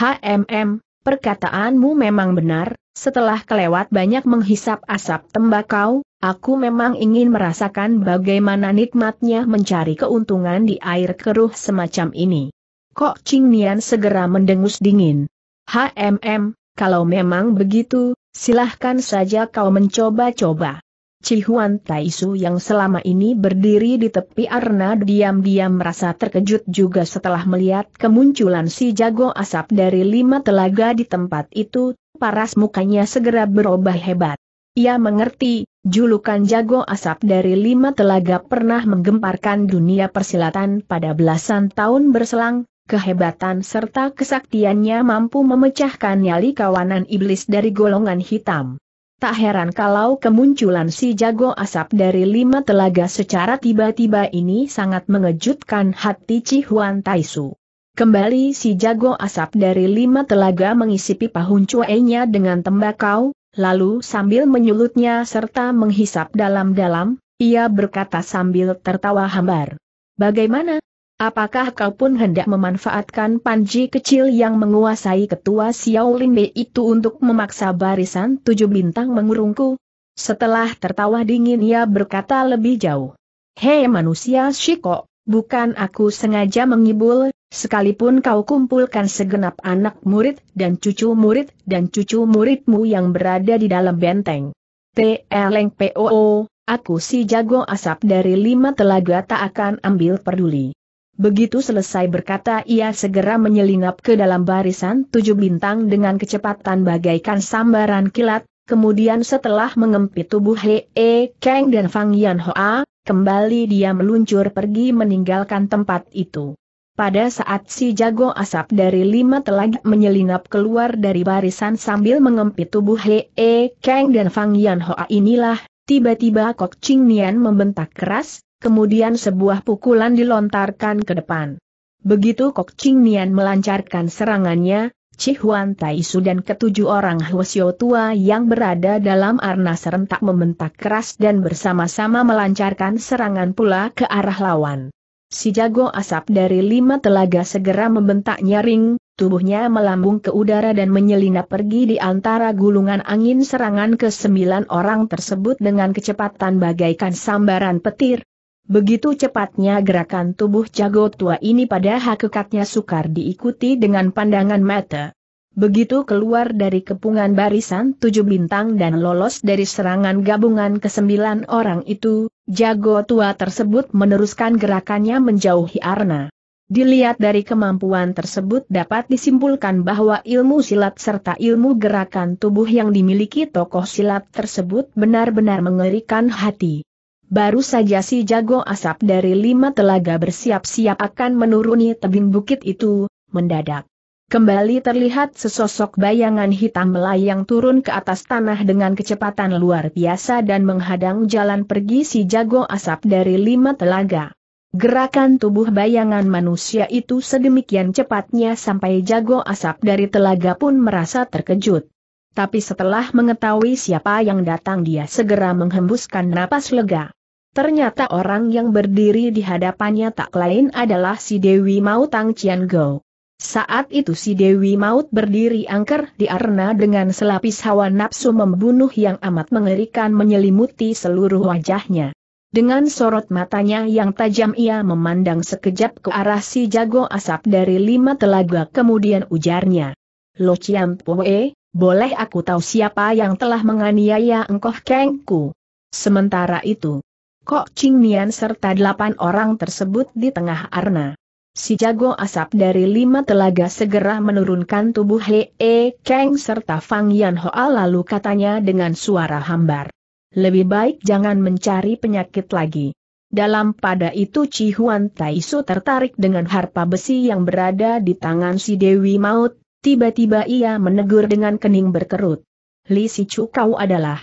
HMM, perkataanmu memang benar, setelah kelewat banyak menghisap asap tembakau, aku memang ingin merasakan bagaimana nikmatnya mencari keuntungan di air keruh semacam ini. Kok Ching Nian segera mendengus dingin. HMM, kalau memang begitu, silahkan saja kau mencoba-coba. Cihuan Taisu yang selama ini berdiri di tepi arna diam-diam merasa terkejut juga setelah melihat kemunculan si jago asap dari lima telaga di tempat itu, paras mukanya segera berubah hebat. Ia mengerti, julukan jago asap dari lima telaga pernah menggemparkan dunia persilatan pada belasan tahun berselang, kehebatan serta kesaktiannya mampu memecahkan nyali kawanan iblis dari golongan hitam. Tak heran kalau kemunculan si jago asap dari lima telaga secara tiba-tiba ini sangat mengejutkan hati Cihuan Huan Taisu. Kembali si jago asap dari lima telaga mengisi pipa huncuenya dengan tembakau, lalu sambil menyulutnya serta menghisap dalam-dalam, ia berkata sambil tertawa hambar. Bagaimana, Apakah kau pun hendak memanfaatkan panji kecil yang menguasai ketua Xiaolin Bei itu untuk memaksa barisan tujuh bintang mengurungku? Setelah tertawa dingin ia berkata lebih jauh. Hei manusia Shiko, bukan aku sengaja mengibul, sekalipun kau kumpulkan segenap anak murid dan cucu murid dan cucu muridmu yang berada di dalam benteng. POO, aku si jago asap dari lima telaga tak akan ambil peduli. Begitu selesai berkata ia segera menyelinap ke dalam barisan tujuh bintang dengan kecepatan bagaikan sambaran kilat, kemudian setelah mengempit tubuh He E Kang dan Fang Yan Hoa, kembali dia meluncur pergi meninggalkan tempat itu. Pada saat si jago asap dari lima telag menyelinap keluar dari barisan sambil mengempit tubuh He E Kang dan Fang Yan Hoa inilah, tiba-tiba Kok Ching Nian membentak keras, kemudian sebuah pukulan dilontarkan ke depan. Begitu Kok Ching Nian melancarkan serangannya, Chi Huan Taisu dan ketujuh orang Hwasyo tua yang berada dalam arnas serentak membentak keras dan bersama-sama melancarkan serangan pula ke arah lawan. Si jago asap dari lima telaga segera membentak nyaring, tubuhnya melambung ke udara dan menyelinap pergi di antara gulungan angin serangan ke sembilan orang tersebut dengan kecepatan bagaikan sambaran petir, Begitu cepatnya gerakan tubuh jago tua ini pada hakikatnya sukar diikuti dengan pandangan mata. Begitu keluar dari kepungan barisan tujuh bintang dan lolos dari serangan gabungan kesembilan orang itu, jago tua tersebut meneruskan gerakannya menjauhi Arna. Dilihat dari kemampuan tersebut dapat disimpulkan bahwa ilmu silat serta ilmu gerakan tubuh yang dimiliki tokoh silat tersebut benar-benar mengerikan hati. Baru saja si jago asap dari lima telaga bersiap-siap akan menuruni tebing bukit itu, mendadak. Kembali terlihat sesosok bayangan hitam melayang turun ke atas tanah dengan kecepatan luar biasa dan menghadang jalan pergi si jago asap dari lima telaga. Gerakan tubuh bayangan manusia itu sedemikian cepatnya sampai jago asap dari telaga pun merasa terkejut. Tapi setelah mengetahui siapa yang datang dia segera menghembuskan napas lega. Ternyata orang yang berdiri di hadapannya tak lain adalah si Dewi Maut Tang Cian Go. Saat itu si Dewi Maut berdiri angker di arena dengan selapis hawa nafsu membunuh yang amat mengerikan menyelimuti seluruh wajahnya. Dengan sorot matanya yang tajam ia memandang sekejap ke arah si jago asap dari lima telaga kemudian ujarnya. Lo Cian Poe, boleh aku tahu siapa yang telah menganiaya engkau kengku? Sementara itu, Kok Ching Nian serta delapan orang tersebut di tengah arna. Si jago asap dari lima telaga segera menurunkan tubuh He E Kang serta Fang Yan Hoa lalu katanya dengan suara hambar. Lebih baik jangan mencari penyakit lagi. Dalam pada itu Chi Huan Taisu tertarik dengan harpa besi yang berada di tangan si Dewi Maut, tiba-tiba ia menegur dengan kening berkerut. Li Si Chu kau adalah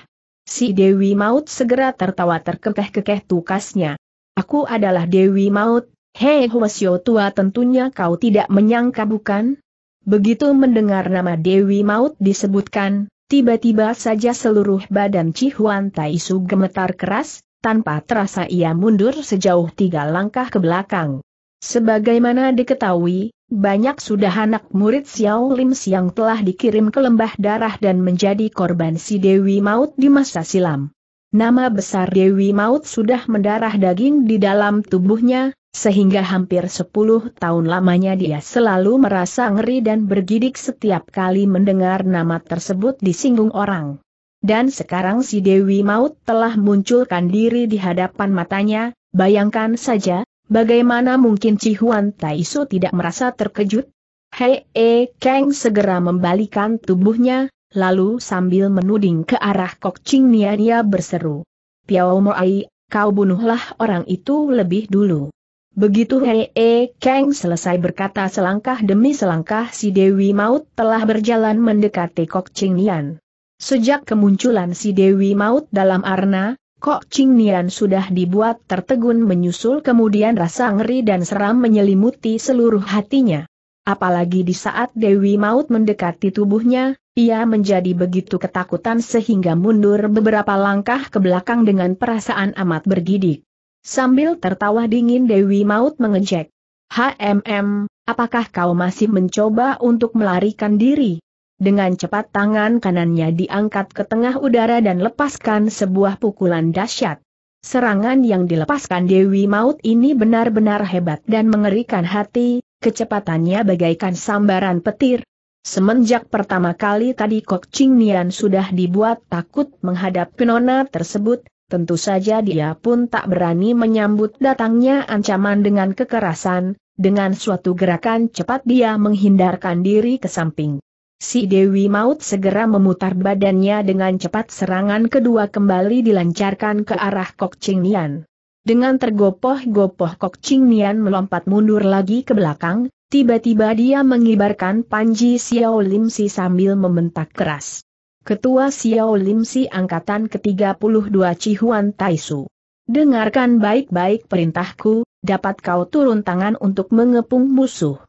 Si Dewi Maut segera tertawa terkekeh-kekeh tukasnya. Aku adalah Dewi Maut, hei Hwasyo tua tentunya kau tidak menyangka bukan? Begitu mendengar nama Dewi Maut disebutkan, tiba-tiba saja seluruh badan Cihuan Taisu gemetar keras, tanpa terasa ia mundur sejauh tiga langkah ke belakang. Sebagaimana diketahui, banyak sudah anak murid Xiao Lim yang telah dikirim ke lembah darah dan menjadi korban si Dewi Maut di masa silam. Nama besar Dewi Maut sudah mendarah daging di dalam tubuhnya, sehingga hampir 10 tahun lamanya dia selalu merasa ngeri dan bergidik setiap kali mendengar nama tersebut disinggung orang. Dan sekarang si Dewi Maut telah munculkan diri di hadapan matanya, bayangkan saja, Bagaimana mungkin Cihuan Taisu tidak merasa terkejut? Hei E Kang segera membalikan tubuhnya, lalu sambil menuding ke arah Kok Ching Nia dia berseru. Piao Moai, kau bunuhlah orang itu lebih dulu. Begitu Hei E Kang selesai berkata selangkah demi selangkah si Dewi Maut telah berjalan mendekati Kok Ching Nian. Sejak kemunculan si Dewi Maut dalam arna, Kok Ching Nian sudah dibuat tertegun menyusul kemudian rasa ngeri dan seram menyelimuti seluruh hatinya. Apalagi di saat Dewi Maut mendekati tubuhnya, ia menjadi begitu ketakutan sehingga mundur beberapa langkah ke belakang dengan perasaan amat bergidik. Sambil tertawa dingin Dewi Maut mengejek. HMM, apakah kau masih mencoba untuk melarikan diri? Dengan cepat tangan kanannya diangkat ke tengah udara dan lepaskan sebuah pukulan dahsyat. Serangan yang dilepaskan Dewi Maut ini benar-benar hebat dan mengerikan hati, kecepatannya bagaikan sambaran petir. Semenjak pertama kali tadi Kok Ching Nian sudah dibuat takut menghadap penona tersebut, tentu saja dia pun tak berani menyambut datangnya ancaman dengan kekerasan, dengan suatu gerakan cepat dia menghindarkan diri ke samping. Si Dewi Maut segera memutar badannya dengan cepat serangan kedua kembali dilancarkan ke arah Kok Ching Nian. Dengan tergopoh-gopoh Kok Ching Nian melompat mundur lagi ke belakang, tiba-tiba dia mengibarkan Panji Xiao Lim Si sambil membentak keras. Ketua Xiao Lim Si Angkatan ke-32 Cihuan Taisu. Dengarkan baik-baik perintahku, dapat kau turun tangan untuk mengepung musuh.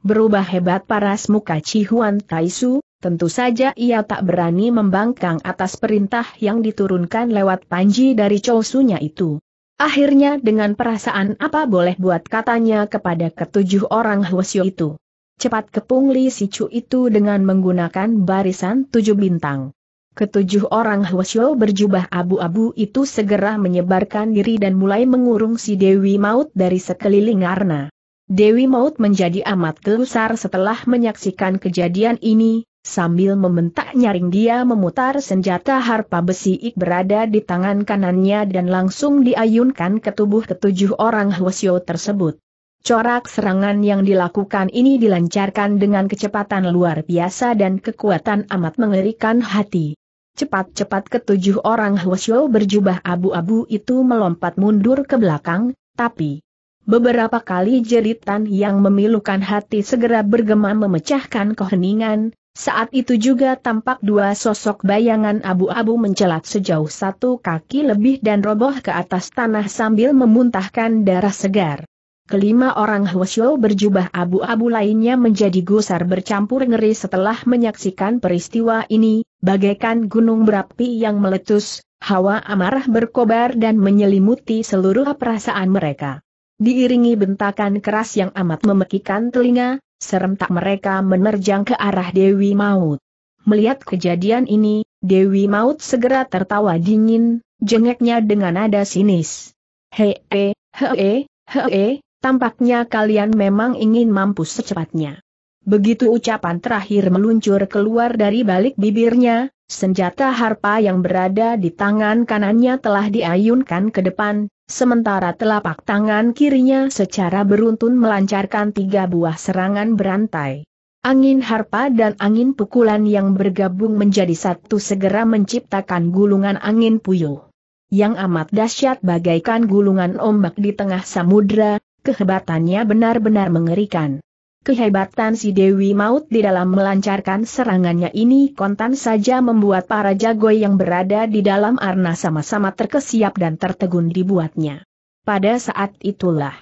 Berubah hebat paras muka Cihuan Taisu, tentu saja ia tak berani membangkang atas perintah yang diturunkan lewat panji dari Chosunya itu. Akhirnya dengan perasaan apa boleh buat katanya kepada ketujuh orang Hwasyo itu. Cepat kepung Li Sichu itu dengan menggunakan barisan tujuh bintang. Ketujuh orang Hwasyo berjubah abu-abu itu segera menyebarkan diri dan mulai mengurung si Dewi Maut dari sekeliling arna. Dewi Maut menjadi amat gelusar setelah menyaksikan kejadian ini, sambil membentak nyaring dia memutar senjata harpa besi ik berada di tangan kanannya dan langsung diayunkan ke tubuh ketujuh orang Hwasyo tersebut. Corak serangan yang dilakukan ini dilancarkan dengan kecepatan luar biasa dan kekuatan amat mengerikan hati. Cepat-cepat ketujuh orang Hwasyo berjubah abu-abu itu melompat mundur ke belakang, tapi Beberapa kali jeritan yang memilukan hati segera bergema memecahkan keheningan, saat itu juga tampak dua sosok bayangan abu-abu mencelat sejauh satu kaki lebih dan roboh ke atas tanah sambil memuntahkan darah segar. Kelima orang Hwasyo berjubah abu-abu lainnya menjadi gusar bercampur ngeri setelah menyaksikan peristiwa ini, bagaikan gunung berapi yang meletus, hawa amarah berkobar dan menyelimuti seluruh perasaan mereka diiringi bentakan keras yang amat memekikan telinga, serentak mereka menerjang ke arah Dewi Maut. Melihat kejadian ini, Dewi Maut segera tertawa dingin, jengeknya dengan nada sinis. Hee, hee, hee, tampaknya kalian memang ingin mampus secepatnya. Begitu ucapan terakhir meluncur keluar dari balik bibirnya, Senjata harpa yang berada di tangan kanannya telah diayunkan ke depan, sementara telapak tangan kirinya secara beruntun melancarkan tiga buah serangan berantai. Angin harpa dan angin pukulan yang bergabung menjadi satu segera menciptakan gulungan angin puyuh. Yang amat dahsyat bagaikan gulungan ombak di tengah samudra, kehebatannya benar-benar mengerikan. Kehebatan si Dewi Maut di dalam melancarkan serangannya ini kontan saja membuat para jago yang berada di dalam arna sama-sama terkesiap dan tertegun dibuatnya. Pada saat itulah,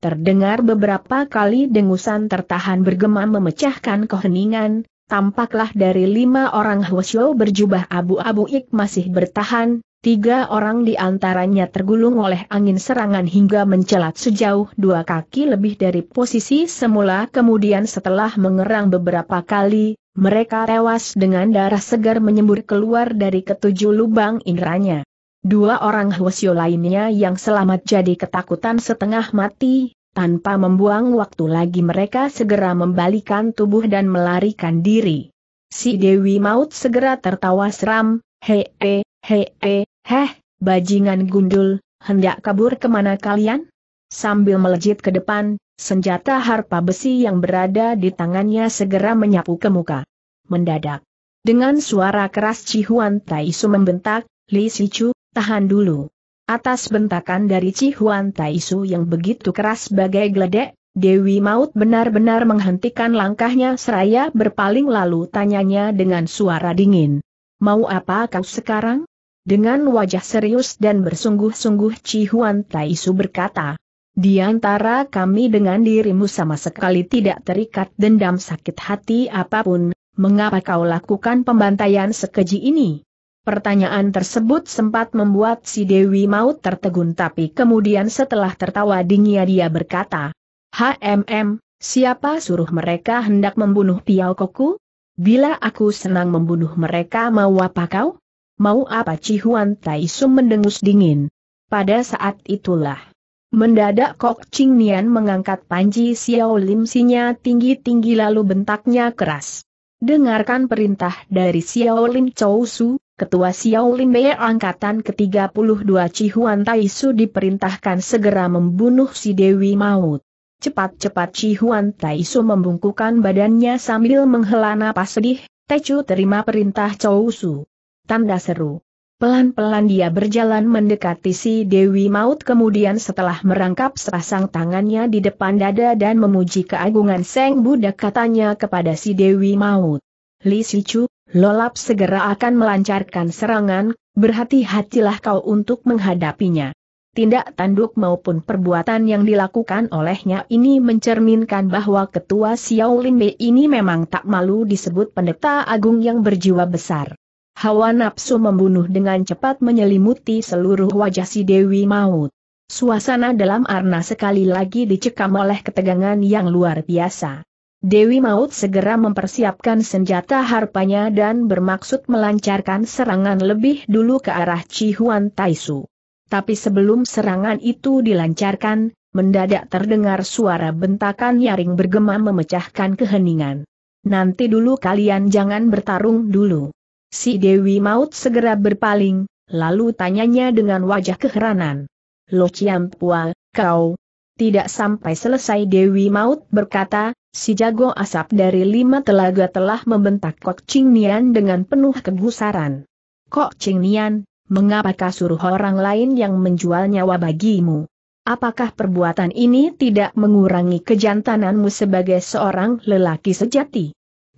terdengar beberapa kali dengusan tertahan bergema memecahkan keheningan, tampaklah dari lima orang Hwasyo berjubah abu-abu ik masih bertahan, Tiga orang di antaranya tergulung oleh angin serangan hingga mencelat sejauh dua kaki lebih dari posisi semula kemudian setelah mengerang beberapa kali, mereka tewas dengan darah segar menyembur keluar dari ketujuh lubang indranya. Dua orang Hwasyo lainnya yang selamat jadi ketakutan setengah mati, tanpa membuang waktu lagi mereka segera membalikan tubuh dan melarikan diri. Si Dewi Maut segera tertawa seram, hee, hee, Heh, bajingan gundul, hendak kabur kemana kalian? Sambil melejit ke depan, senjata harpa besi yang berada di tangannya segera menyapu ke muka. Mendadak. Dengan suara keras Cihuan Taisu membentak, Li Sichu, tahan dulu. Atas bentakan dari Cihuan Taisu yang begitu keras bagai geledek, Dewi Maut benar-benar menghentikan langkahnya seraya berpaling lalu tanyanya dengan suara dingin. Mau apa kau sekarang? Dengan wajah serius dan bersungguh-sungguh Cihuan Huan Taisu berkata, di antara kami dengan dirimu sama sekali tidak terikat dendam sakit hati apapun, mengapa kau lakukan pembantaian sekeji ini? Pertanyaan tersebut sempat membuat si Dewi Maut tertegun tapi kemudian setelah tertawa dingin dia berkata, HMM, siapa suruh mereka hendak membunuh Piao Koku? Bila aku senang membunuh mereka mau apa kau? mau apa Cihuan Tai mendengus dingin. Pada saat itulah. Mendadak Kok Ching Nian mengangkat panji Xiao Lim sinya tinggi-tinggi lalu bentaknya keras. Dengarkan perintah dari Xiao Lim Chou Su, Ketua Xiao Lim Bei Angkatan ke-32 Cihuan Tai diperintahkan segera membunuh si Dewi Maut. Cepat-cepat Cihuan Tai membungkukan badannya sambil menghela napas sedih, Tecu terima perintah Chou Su tanda seru. Pelan-pelan dia berjalan mendekati si Dewi Maut kemudian setelah merangkap sepasang tangannya di depan dada dan memuji keagungan Seng Buddha katanya kepada si Dewi Maut. Li Sicu, Lolap segera akan melancarkan serangan, berhati-hatilah kau untuk menghadapinya. Tindak tanduk maupun perbuatan yang dilakukan olehnya ini mencerminkan bahwa ketua Xiao Lin Bei ini memang tak malu disebut pendeta agung yang berjiwa besar. Hawa nafsu membunuh dengan cepat menyelimuti seluruh wajah si Dewi Maut. Suasana dalam arna sekali lagi dicekam oleh ketegangan yang luar biasa. Dewi Maut segera mempersiapkan senjata harpanya dan bermaksud melancarkan serangan lebih dulu ke arah Cihuan Taisu. Tapi sebelum serangan itu dilancarkan, mendadak terdengar suara bentakan nyaring bergema memecahkan keheningan. Nanti dulu kalian jangan bertarung dulu. Si Dewi Maut segera berpaling, lalu tanyanya dengan wajah keheranan. Lo Pua, kau? Tidak sampai selesai Dewi Maut berkata, si jago asap dari lima telaga telah membentak Kok Ching Nian dengan penuh kegusaran. Kok Ching Nian, mengapakah suruh orang lain yang menjual nyawa bagimu? Apakah perbuatan ini tidak mengurangi kejantananmu sebagai seorang lelaki sejati?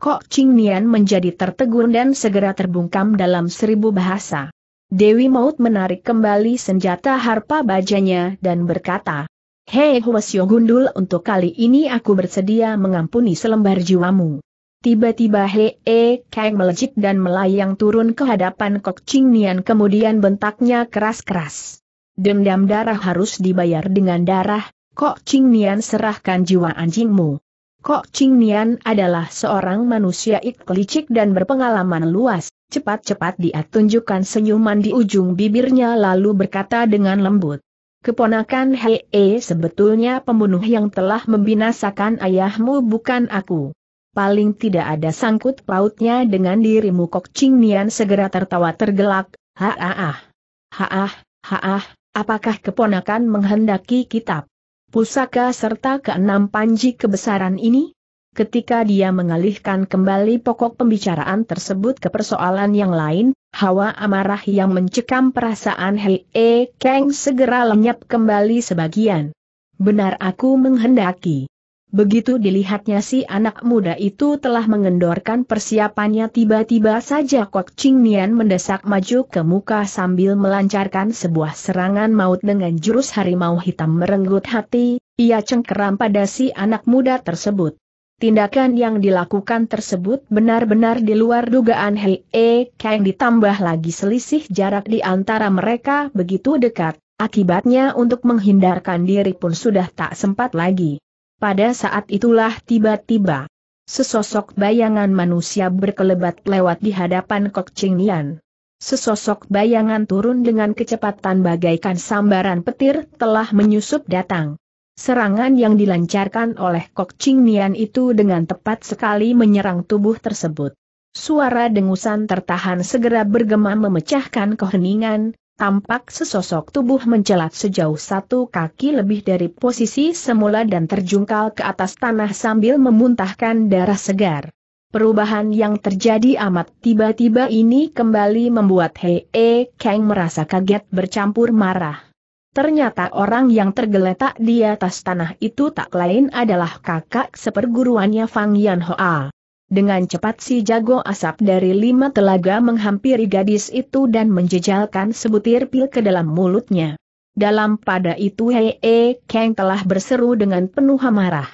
Kok Ching Nian menjadi tertegun dan segera terbungkam dalam seribu bahasa. Dewi Maut menarik kembali senjata harpa bajanya dan berkata, Hei Huasyo Gundul untuk kali ini aku bersedia mengampuni selembar jiwamu. Tiba-tiba Hei e, Kang melejit dan melayang turun ke hadapan Kok Ching Nian kemudian bentaknya keras-keras. Dendam darah harus dibayar dengan darah, Kok Ching Nian serahkan jiwa anjingmu. Kok Ching Nian adalah seorang manusia iklicik dan berpengalaman luas, cepat-cepat dia tunjukkan senyuman di ujung bibirnya lalu berkata dengan lembut. Keponakan Hei -e sebetulnya pembunuh yang telah membinasakan ayahmu bukan aku. Paling tidak ada sangkut pautnya dengan dirimu Kok Ching Nian segera tertawa tergelak, ha ah ah. Ha ah, ha ah. apakah keponakan menghendaki kitab? pusaka serta keenam panji kebesaran ini? Ketika dia mengalihkan kembali pokok pembicaraan tersebut ke persoalan yang lain, hawa amarah yang mencekam perasaan Hei E Kang segera lenyap kembali sebagian. Benar aku menghendaki Begitu dilihatnya si anak muda itu telah mengendorkan persiapannya tiba-tiba saja Kok Ching Nian mendesak maju ke muka sambil melancarkan sebuah serangan maut dengan jurus harimau hitam merenggut hati, ia cengkeram pada si anak muda tersebut. Tindakan yang dilakukan tersebut benar-benar di luar dugaan Hei E Kang ditambah lagi selisih jarak di antara mereka begitu dekat, akibatnya untuk menghindarkan diri pun sudah tak sempat lagi. Pada saat itulah tiba-tiba sesosok bayangan manusia berkelebat lewat di hadapan Kok Ching Nian. Sesosok bayangan turun dengan kecepatan bagaikan sambaran petir telah menyusup datang. Serangan yang dilancarkan oleh Kok Ching Nian itu dengan tepat sekali menyerang tubuh tersebut. Suara dengusan tertahan segera bergema memecahkan keheningan, tampak sesosok tubuh mencelat sejauh satu kaki lebih dari posisi semula dan terjungkal ke atas tanah sambil memuntahkan darah segar. Perubahan yang terjadi amat tiba-tiba ini kembali membuat Hei -e Kang merasa kaget bercampur marah. Ternyata orang yang tergeletak di atas tanah itu tak lain adalah kakak seperguruannya Fang Yan Hoa. Dengan cepat si jago asap dari lima telaga menghampiri gadis itu dan menjejalkan sebutir pil ke dalam mulutnya. Dalam pada itu Hei e Kang telah berseru dengan penuh amarah.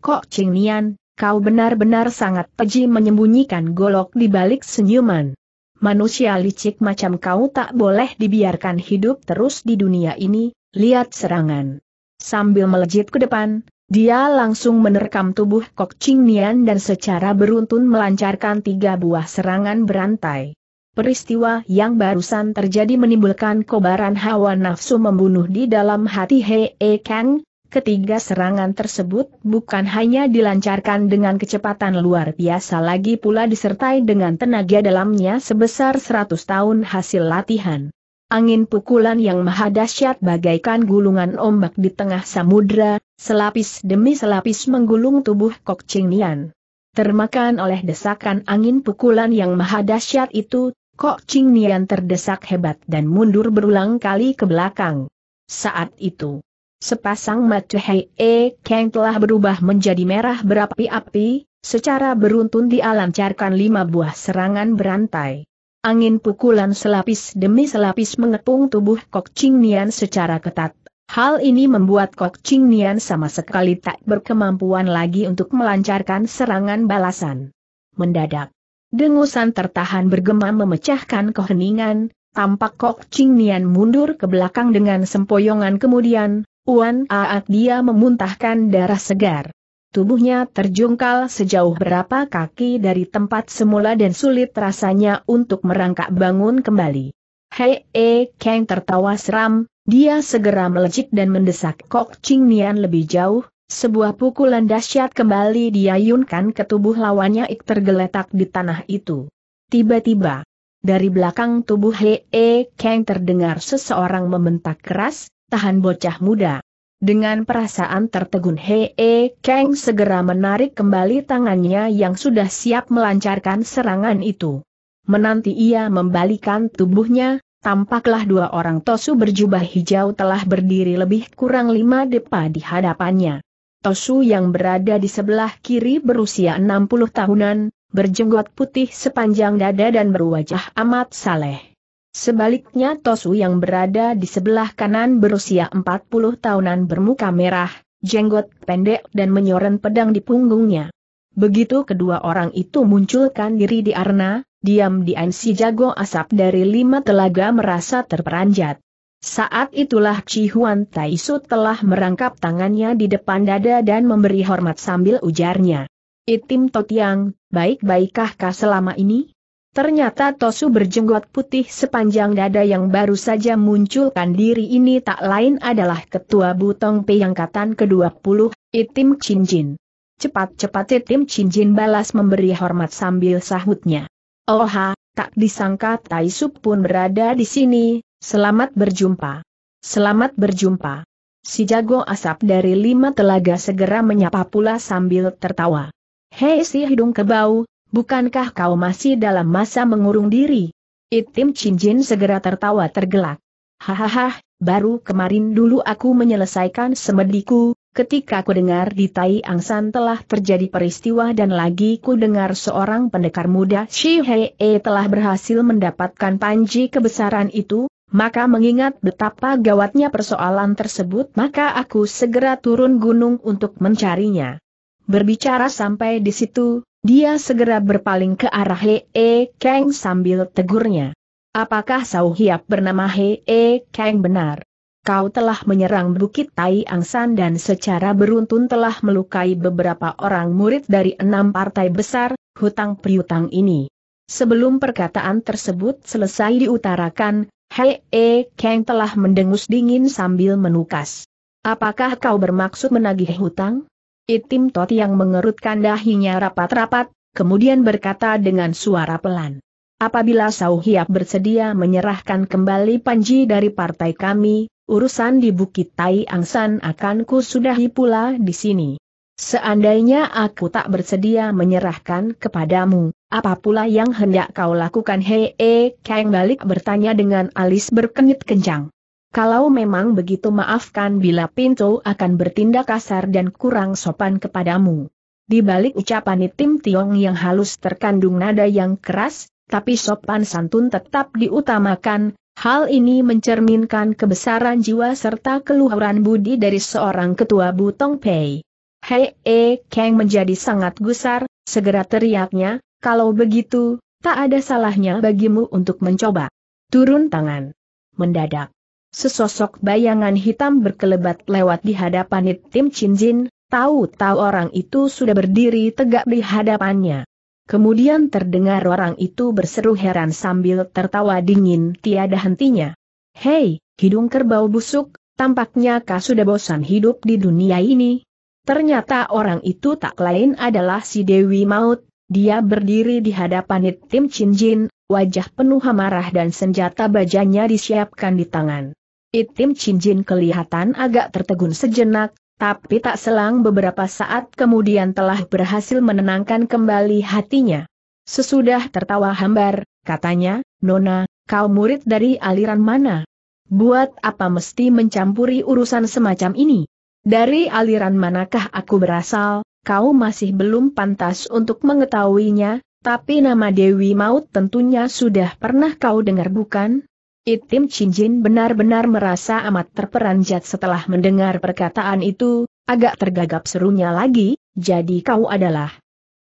Kok Ching Nian, kau benar-benar sangat peji menyembunyikan golok di balik senyuman. Manusia licik macam kau tak boleh dibiarkan hidup terus di dunia ini, lihat serangan. Sambil melejit ke depan, dia langsung menerkam tubuh Kok Ching Nian dan secara beruntun melancarkan tiga buah serangan berantai. Peristiwa yang barusan terjadi menimbulkan kobaran hawa nafsu membunuh di dalam hati Hee e Kang. Ketiga serangan tersebut bukan hanya dilancarkan dengan kecepatan luar biasa lagi pula disertai dengan tenaga dalamnya sebesar 100 tahun hasil latihan. Angin pukulan yang maha dahsyat bagaikan gulungan ombak di tengah samudra, selapis demi selapis menggulung tubuh Kok Ching Nian. Termakan oleh desakan angin pukulan yang maha dahsyat itu, Kok Ching Nian terdesak hebat dan mundur berulang kali ke belakang. Saat itu, sepasang mata Hei E Kang telah berubah menjadi merah berapi-api, secara beruntun dialancarkan lima buah serangan berantai. Angin pukulan selapis demi selapis mengepung tubuh Kok Ching Nian secara ketat. Hal ini membuat Kok Ching Nian sama sekali tak berkemampuan lagi untuk melancarkan serangan balasan. Mendadak, dengusan tertahan bergema memecahkan keheningan, tampak Kok Ching Nian mundur ke belakang dengan sempoyongan kemudian, Uan Aat dia memuntahkan darah segar. Tubuhnya terjungkal sejauh berapa kaki dari tempat semula dan sulit rasanya untuk merangkak bangun kembali. Hei, e, Kang tertawa seram, dia segera melejit dan mendesak Kok Ching Nian lebih jauh, sebuah pukulan dahsyat kembali diayunkan ke tubuh lawannya ik tergeletak di tanah itu. Tiba-tiba, dari belakang tubuh Hei, e, Kang terdengar seseorang membentak keras, tahan bocah muda. Dengan perasaan tertegun Hee Kang segera menarik kembali tangannya yang sudah siap melancarkan serangan itu. Menanti ia membalikan tubuhnya, tampaklah dua orang Tosu berjubah hijau telah berdiri lebih kurang lima depa di hadapannya. Tosu yang berada di sebelah kiri berusia 60 tahunan, berjenggot putih sepanjang dada dan berwajah amat saleh. Sebaliknya Tosu yang berada di sebelah kanan berusia 40 tahunan bermuka merah, jenggot pendek dan menyoren pedang di punggungnya. Begitu kedua orang itu munculkan diri di arna, diam di ansi jago asap dari lima telaga merasa terperanjat. Saat itulah Chi Huan Taisu telah merangkap tangannya di depan dada dan memberi hormat sambil ujarnya. Itim Totiang, baik-baikkah kah selama ini? Ternyata Tosu berjenggot putih sepanjang dada yang baru saja munculkan diri ini tak lain adalah ketua Butong yang katan ke-20, Itim Cincin. Cepat-cepat Itim Cincin balas memberi hormat sambil sahutnya. Oha, tak disangka Taisu pun berada di sini, selamat berjumpa. Selamat berjumpa. Si jago asap dari lima telaga segera menyapa pula sambil tertawa. Hei si hidung kebau, Bukankah kau masih dalam masa mengurung diri? Itim Cincin segera tertawa tergelak. Hahaha, baru kemarin dulu aku menyelesaikan semediku, ketika aku dengar di Tai Angsan telah terjadi peristiwa dan lagi ku dengar seorang pendekar muda Shi Shihee telah berhasil mendapatkan panji kebesaran itu, maka mengingat betapa gawatnya persoalan tersebut maka aku segera turun gunung untuk mencarinya. Berbicara sampai di situ, dia segera berpaling ke arah Hee Kang sambil tegurnya. Apakah Sau Hiap bernama Hee Kang benar? Kau telah menyerang Bukit Tai Angsan dan secara beruntun telah melukai beberapa orang murid dari enam partai besar, hutang priutang ini. Sebelum perkataan tersebut selesai diutarakan, Hee Kang telah mendengus dingin sambil menukas. Apakah kau bermaksud menagih hutang? Itim Tot yang mengerutkan dahinya rapat-rapat, kemudian berkata dengan suara pelan. Apabila Sauhiap bersedia menyerahkan kembali Panji dari partai kami, urusan di Bukit Tai Angsan akan kusudahi pula di sini. Seandainya aku tak bersedia menyerahkan kepadamu, apa pula yang hendak kau lakukan? Hei, -he, Kang balik bertanya dengan alis berkenit kencang. Kalau memang begitu maafkan bila Pinto akan bertindak kasar dan kurang sopan kepadamu. Di balik ucapan Tim Tiong yang halus terkandung nada yang keras, tapi sopan santun tetap diutamakan, hal ini mencerminkan kebesaran jiwa serta keluhuran budi dari seorang ketua Butong Pei. Hei E Kang menjadi sangat gusar, segera teriaknya, kalau begitu, tak ada salahnya bagimu untuk mencoba. Turun tangan. Mendadak. Sesosok bayangan hitam berkelebat lewat di hadapan Tim Chin Jin, tahu-tahu orang itu sudah berdiri tegak di hadapannya. Kemudian terdengar orang itu berseru heran sambil tertawa dingin tiada hentinya. Hei, hidung kerbau busuk, tampaknya kau sudah bosan hidup di dunia ini. Ternyata orang itu tak lain adalah si Dewi Maut, dia berdiri di hadapan Tim Chin Jin, wajah penuh amarah dan senjata bajanya disiapkan di tangan. Itim Cinjin kelihatan agak tertegun sejenak, tapi tak selang beberapa saat kemudian telah berhasil menenangkan kembali hatinya. Sesudah tertawa hambar, katanya, Nona, kau murid dari aliran mana? Buat apa mesti mencampuri urusan semacam ini? Dari aliran manakah aku berasal, kau masih belum pantas untuk mengetahuinya, tapi nama Dewi Maut tentunya sudah pernah kau dengar bukan? Itim Cincin benar-benar merasa amat terperanjat setelah mendengar perkataan itu, agak tergagap serunya lagi, jadi kau adalah.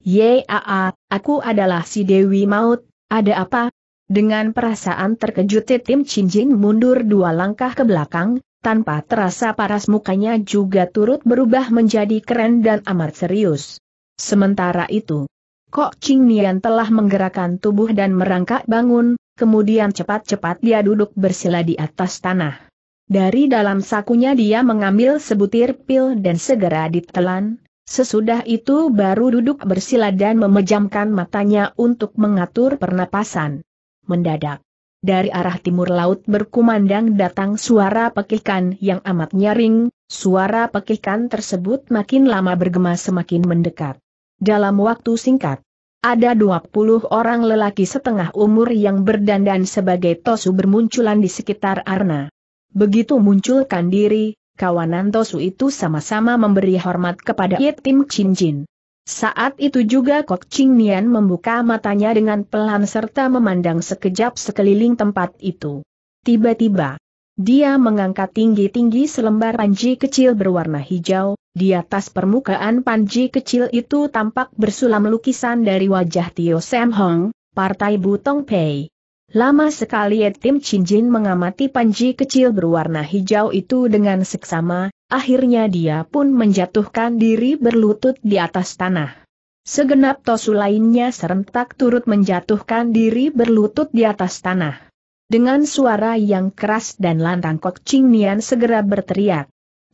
Yaa, aku adalah si Dewi Maut, ada apa? Dengan perasaan terkejut Itim Cincin mundur dua langkah ke belakang, tanpa terasa paras mukanya juga turut berubah menjadi keren dan amat serius. Sementara itu, Kok Ching Nian telah menggerakkan tubuh dan merangkak bangun, kemudian cepat-cepat dia duduk bersila di atas tanah. Dari dalam sakunya dia mengambil sebutir pil dan segera ditelan, sesudah itu baru duduk bersila dan memejamkan matanya untuk mengatur pernapasan. Mendadak, dari arah timur laut berkumandang datang suara pekikan yang amat nyaring, suara pekikan tersebut makin lama bergema semakin mendekat. Dalam waktu singkat, ada 20 orang lelaki setengah umur yang berdandan sebagai Tosu bermunculan di sekitar Arna. Begitu munculkan diri, kawanan Tosu itu sama-sama memberi hormat kepada Yetim Cincin. Saat itu juga Kok Ching Nian membuka matanya dengan pelan serta memandang sekejap sekeliling tempat itu. Tiba-tiba, dia mengangkat tinggi-tinggi selembar panji kecil berwarna hijau, di atas permukaan panji kecil itu tampak bersulam lukisan dari wajah Tio Sam Hong, Partai Butong Pei. Lama sekali Tim Chin Jin mengamati panji kecil berwarna hijau itu dengan seksama, akhirnya dia pun menjatuhkan diri berlutut di atas tanah. Segenap tosu lainnya serentak turut menjatuhkan diri berlutut di atas tanah. Dengan suara yang keras dan lantang Kok Ching Nian segera berteriak.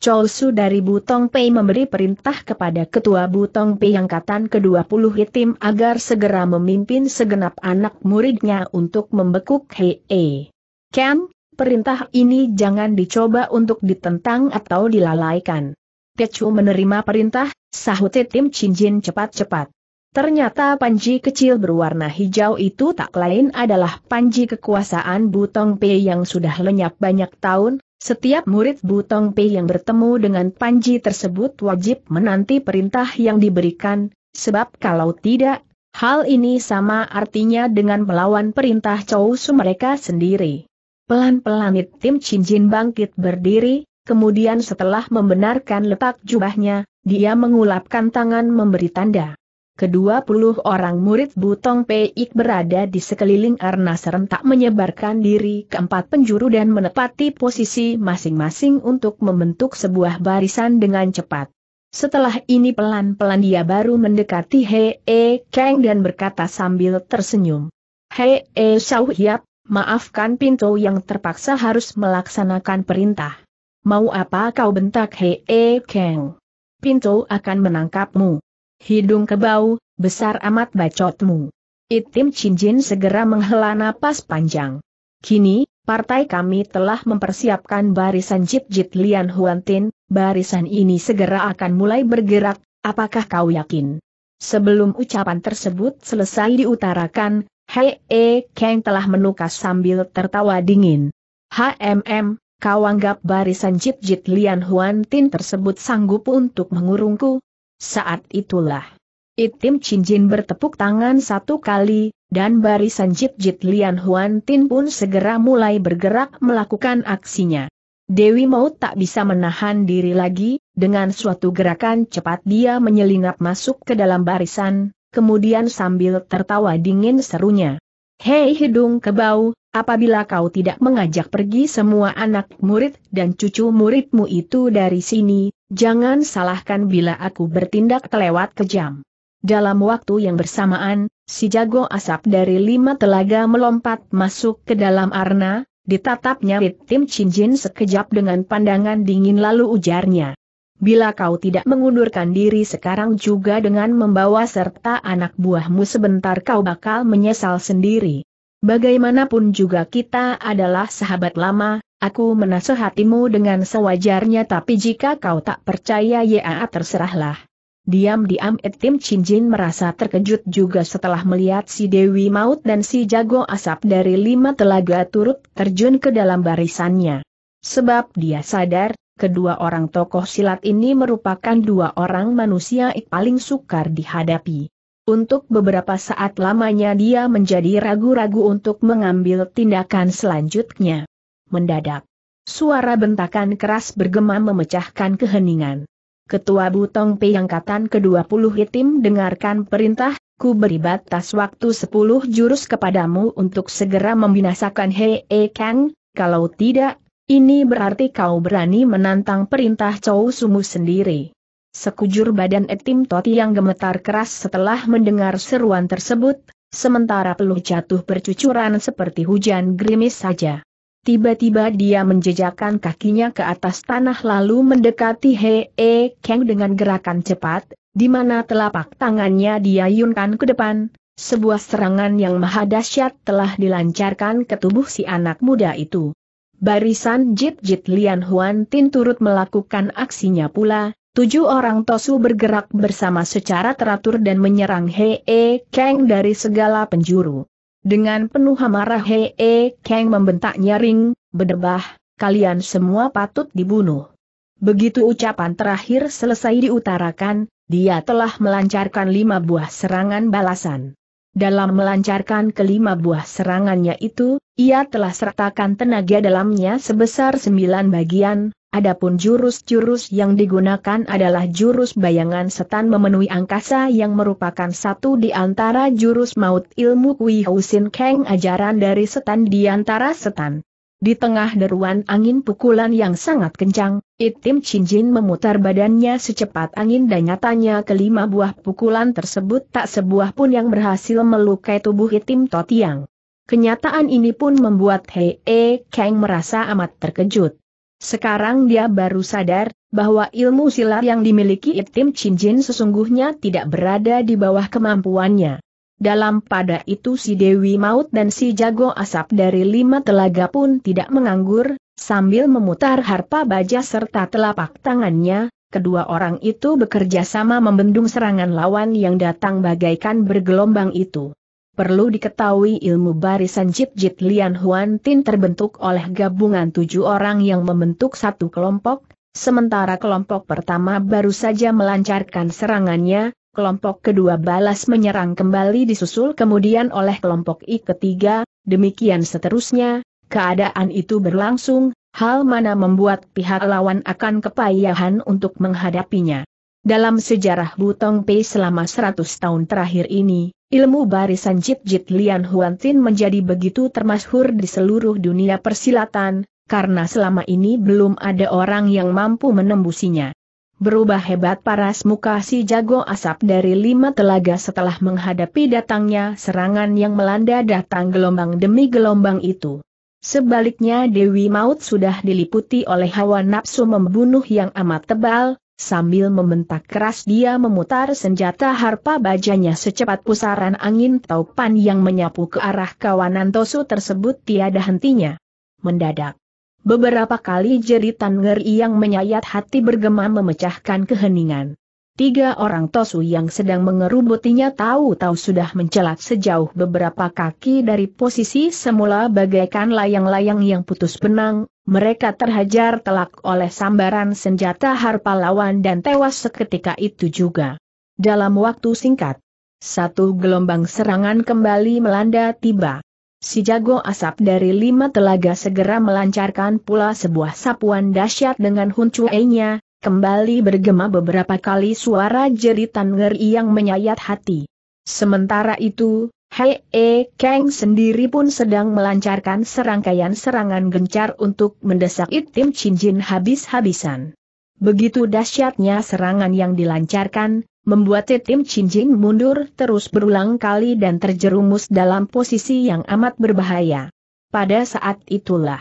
Chou Su dari Butong Pei memberi perintah kepada Ketua Butong Pei Angkatan ke-20 Hitim agar segera memimpin segenap anak muridnya untuk membekuk Hei -e. Ken, perintah ini jangan dicoba untuk ditentang atau dilalaikan. Techu menerima perintah, sahut Hitim Cinjin cepat-cepat. Ternyata panji kecil berwarna hijau itu tak lain adalah panji kekuasaan Butong Pei yang sudah lenyap banyak tahun, setiap murid Butong Pei yang bertemu dengan Panji tersebut wajib menanti perintah yang diberikan, sebab kalau tidak, hal ini sama artinya dengan melawan perintah Chou Su mereka sendiri. Pelan-pelan tim Jin bangkit berdiri, kemudian setelah membenarkan letak jubahnya, dia mengulapkan tangan memberi tanda. Kedua puluh orang murid Butong Peik berada di sekeliling Arna serentak menyebarkan diri ke empat penjuru dan menepati posisi masing-masing untuk membentuk sebuah barisan dengan cepat. Setelah ini pelan-pelan dia baru mendekati Hee E Kang dan berkata sambil tersenyum. Hee E Shao Hiap, maafkan pintu yang terpaksa harus melaksanakan perintah. Mau apa kau bentak Hee E Kang? Pintu akan menangkapmu. Hidung kebau, besar amat bacotmu. Itim Cinjin segera menghela napas panjang. Kini, partai kami telah mempersiapkan barisan Jit-Jit Lian Huantin, barisan ini segera akan mulai bergerak, apakah kau yakin? Sebelum ucapan tersebut selesai diutarakan, Hei E Kang telah menukas sambil tertawa dingin. HMM, kau anggap barisan Jit-Jit Lian Huantin tersebut sanggup untuk mengurungku, saat itulah, Itim Cincin bertepuk tangan satu kali, dan barisan jit-jit Lian Huan Tin pun segera mulai bergerak melakukan aksinya. Dewi mau tak bisa menahan diri lagi, dengan suatu gerakan cepat dia menyelinap masuk ke dalam barisan, kemudian sambil tertawa dingin serunya. Hei hidung kebau, Apabila kau tidak mengajak pergi semua anak murid dan cucu muridmu itu dari sini, jangan salahkan bila aku bertindak kelewat kejam. Dalam waktu yang bersamaan, si jago asap dari lima telaga melompat masuk ke dalam arna, ditatapnya Tim Cincin sekejap dengan pandangan dingin lalu ujarnya. Bila kau tidak mengundurkan diri sekarang juga dengan membawa serta anak buahmu sebentar kau bakal menyesal sendiri. Bagaimanapun juga kita adalah sahabat lama, aku menasehatimu dengan sewajarnya tapi jika kau tak percaya ya terserahlah. Diam-diam Etim Jin merasa terkejut juga setelah melihat si Dewi Maut dan si Jago Asap dari lima telaga turut terjun ke dalam barisannya. Sebab dia sadar, kedua orang tokoh silat ini merupakan dua orang manusia yang paling sukar dihadapi. Untuk beberapa saat lamanya dia menjadi ragu-ragu untuk mengambil tindakan selanjutnya. Mendadak. Suara bentakan keras bergema memecahkan keheningan. Ketua Butong Pei Angkatan ke-20 Hitim dengarkan perintah, ku beri batas waktu 10 jurus kepadamu untuk segera membinasakan Hei E Kang, kalau tidak, ini berarti kau berani menantang perintah Chou Sumu sendiri sekujur badan Etim Toti yang gemetar keras setelah mendengar seruan tersebut, sementara peluh jatuh bercucuran seperti hujan gerimis saja. Tiba-tiba dia menjejakkan kakinya ke atas tanah lalu mendekati Hee Keng Kang dengan gerakan cepat, di mana telapak tangannya diayunkan ke depan. Sebuah serangan yang maha dahsyat telah dilancarkan ke tubuh si anak muda itu. Barisan Jit Jit Lian Huan Tin turut melakukan aksinya pula, Tujuh orang Tosu bergerak bersama secara teratur dan menyerang Hee Kang dari segala penjuru. Dengan penuh amarah Hee Kang membentak nyaring, berdebah, kalian semua patut dibunuh. Begitu ucapan terakhir selesai diutarakan, dia telah melancarkan lima buah serangan balasan. Dalam melancarkan kelima buah serangannya itu, ia telah sertakan tenaga dalamnya sebesar sembilan bagian, Adapun jurus-jurus yang digunakan adalah jurus bayangan setan memenuhi angkasa yang merupakan satu di antara jurus maut ilmu Kui keng Kang ajaran dari setan di antara setan. Di tengah deruan angin pukulan yang sangat kencang, Itim chinjin memutar badannya secepat angin dan nyatanya kelima buah pukulan tersebut tak sebuah pun yang berhasil melukai tubuh Itim Totiang. Kenyataan ini pun membuat Hei e Kang merasa amat terkejut. Sekarang dia baru sadar, bahwa ilmu silat yang dimiliki Itim Jin sesungguhnya tidak berada di bawah kemampuannya. Dalam pada itu si Dewi Maut dan si Jago Asap dari lima telaga pun tidak menganggur, sambil memutar harpa baja serta telapak tangannya, kedua orang itu bekerja sama membendung serangan lawan yang datang bagaikan bergelombang itu. Perlu diketahui ilmu barisan Jit-Jit Lian Huan Tin terbentuk oleh gabungan tujuh orang yang membentuk satu kelompok, sementara kelompok pertama baru saja melancarkan serangannya, kelompok kedua balas menyerang kembali disusul kemudian oleh kelompok I ketiga, demikian seterusnya, keadaan itu berlangsung, hal mana membuat pihak lawan akan kepayahan untuk menghadapinya. Dalam sejarah Butong Pei selama 100 tahun terakhir ini, ilmu barisan Jit-Jit Lian Huan Tin menjadi begitu termasyhur di seluruh dunia persilatan, karena selama ini belum ada orang yang mampu menembusinya. Berubah hebat paras muka si jago asap dari lima telaga setelah menghadapi datangnya serangan yang melanda datang gelombang demi gelombang itu. Sebaliknya Dewi Maut sudah diliputi oleh hawa nafsu membunuh yang amat tebal, Sambil membentak keras dia memutar senjata harpa bajanya secepat pusaran angin taupan yang menyapu ke arah kawanan Tosu tersebut tiada hentinya. Mendadak. Beberapa kali jeritan ngeri yang menyayat hati bergema memecahkan keheningan. Tiga orang Tosu yang sedang mengerubutinya tahu-tahu sudah mencelat sejauh beberapa kaki dari posisi semula bagaikan layang-layang yang putus benang, mereka terhajar telak oleh sambaran senjata harpa lawan dan tewas seketika itu juga. Dalam waktu singkat, satu gelombang serangan kembali melanda tiba. Si jago asap dari lima telaga segera melancarkan pula sebuah sapuan dahsyat dengan huncuenya, kembali bergema beberapa kali suara jeritan ngeri yang menyayat hati. Sementara itu, Hee eh, Kang sendiri pun sedang melancarkan serangkaian serangan gencar untuk mendesak Itim Chin Jin habis-habisan. Begitu dahsyatnya serangan yang dilancarkan, membuat Tim Cincin mundur terus berulang kali dan terjerumus dalam posisi yang amat berbahaya. Pada saat itulah,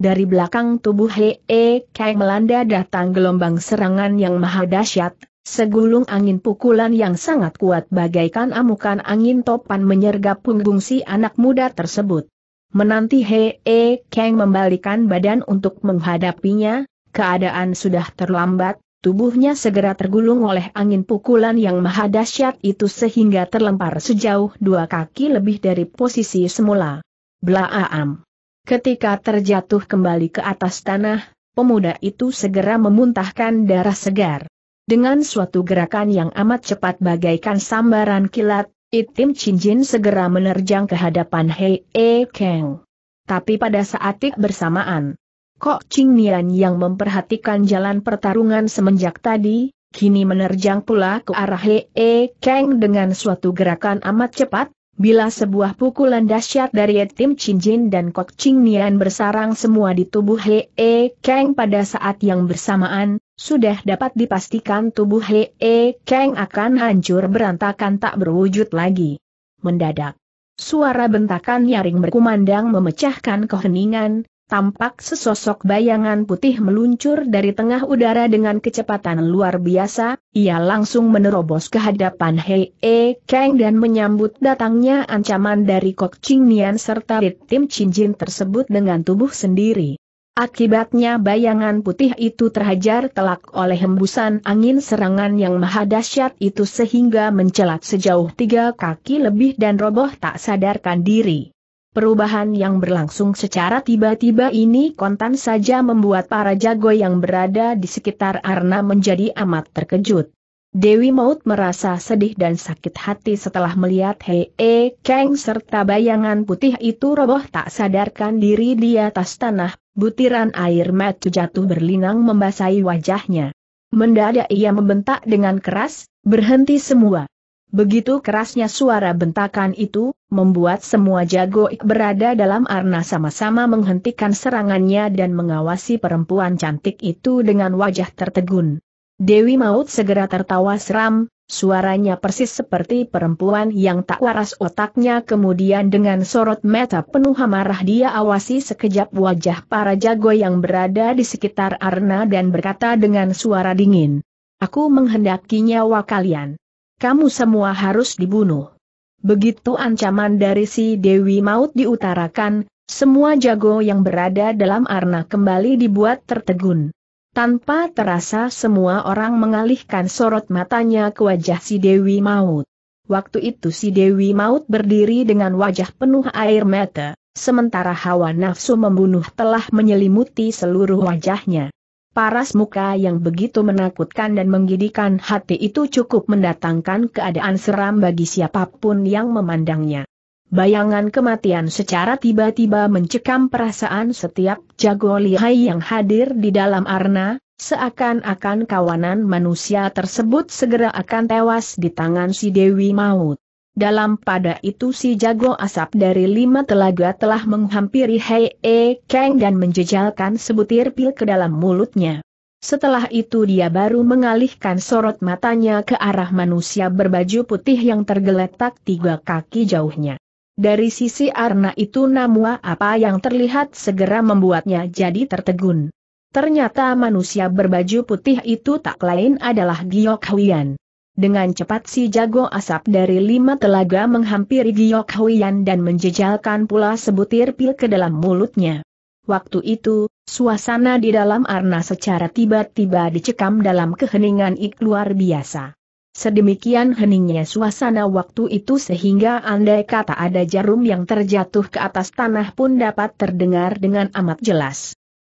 dari belakang tubuh Hee eh, Kang melanda datang gelombang serangan yang maha dahsyat, Segulung angin pukulan yang sangat kuat bagaikan amukan angin topan menyergap punggung si anak muda tersebut. Menanti He E Kang membalikan badan untuk menghadapinya, keadaan sudah terlambat, tubuhnya segera tergulung oleh angin pukulan yang maha dahsyat itu sehingga terlempar sejauh dua kaki lebih dari posisi semula. Blaam. Ketika terjatuh kembali ke atas tanah, pemuda itu segera memuntahkan darah segar. Dengan suatu gerakan yang amat cepat bagaikan sambaran kilat, Itim Chinjin segera menerjang ke hadapan Hei E Kang. Tapi pada saat bersamaan, Kok Ching Nian yang memperhatikan jalan pertarungan semenjak tadi, kini menerjang pula ke arah Hei E Kang dengan suatu gerakan amat cepat, bila sebuah pukulan dahsyat dari Itim Chinjin dan Kok Ching Nian bersarang semua di tubuh Hei E Kang pada saat yang bersamaan, sudah dapat dipastikan tubuh Hee E Kang akan hancur berantakan tak berwujud lagi. Mendadak, suara bentakan nyaring berkumandang memecahkan keheningan, tampak sesosok bayangan putih meluncur dari tengah udara dengan kecepatan luar biasa, ia langsung menerobos ke hadapan Hee E Kang dan menyambut datangnya ancaman dari Kok Ching Nian serta Tim Chin Jin tersebut dengan tubuh sendiri. Akibatnya bayangan putih itu terhajar telak oleh hembusan angin serangan yang maha dahsyat itu sehingga mencelat sejauh tiga kaki lebih dan roboh tak sadarkan diri. Perubahan yang berlangsung secara tiba-tiba ini kontan saja membuat para jago yang berada di sekitar Arna menjadi amat terkejut. Dewi Maut merasa sedih dan sakit hati setelah melihat Hei E Kang serta bayangan putih itu roboh tak sadarkan diri di atas tanah butiran air mata jatuh berlinang membasahi wajahnya. Mendadak ia membentak dengan keras, berhenti semua. Begitu kerasnya suara bentakan itu, membuat semua jago berada dalam arna sama-sama menghentikan serangannya dan mengawasi perempuan cantik itu dengan wajah tertegun. Dewi Maut segera tertawa seram, suaranya persis seperti perempuan yang tak waras otaknya kemudian dengan sorot mata penuh amarah dia awasi sekejap wajah para jago yang berada di sekitar Arna dan berkata dengan suara dingin. Aku menghendaki nyawa kalian. Kamu semua harus dibunuh. Begitu ancaman dari si Dewi Maut diutarakan, semua jago yang berada dalam arna kembali dibuat tertegun. Tanpa terasa semua orang mengalihkan sorot matanya ke wajah si Dewi Maut. Waktu itu si Dewi Maut berdiri dengan wajah penuh air mata, sementara hawa nafsu membunuh telah menyelimuti seluruh wajahnya. Paras muka yang begitu menakutkan dan menggidikan hati itu cukup mendatangkan keadaan seram bagi siapapun yang memandangnya. Bayangan kematian secara tiba-tiba mencekam perasaan setiap jago lihai yang hadir di dalam arna, seakan-akan kawanan manusia tersebut segera akan tewas di tangan si Dewi Maut. Dalam pada itu si jago asap dari lima telaga telah menghampiri Hei E Kang dan menjejalkan sebutir pil ke dalam mulutnya. Setelah itu dia baru mengalihkan sorot matanya ke arah manusia berbaju putih yang tergeletak tiga kaki jauhnya. Dari sisi Arna itu namua apa yang terlihat segera membuatnya jadi tertegun. Ternyata manusia berbaju putih itu tak lain adalah Giok Huyan. Dengan cepat si jago asap dari lima telaga menghampiri Giok Huyan dan menjejalkan pula sebutir pil ke dalam mulutnya. Waktu itu, suasana di dalam Arna secara tiba-tiba dicekam dalam keheningan ik luar biasa. Sedemikian heningnya suasana waktu itu sehingga andai kata ada jarum yang terjatuh ke atas tanah pun dapat terdengar dengan amat jelas.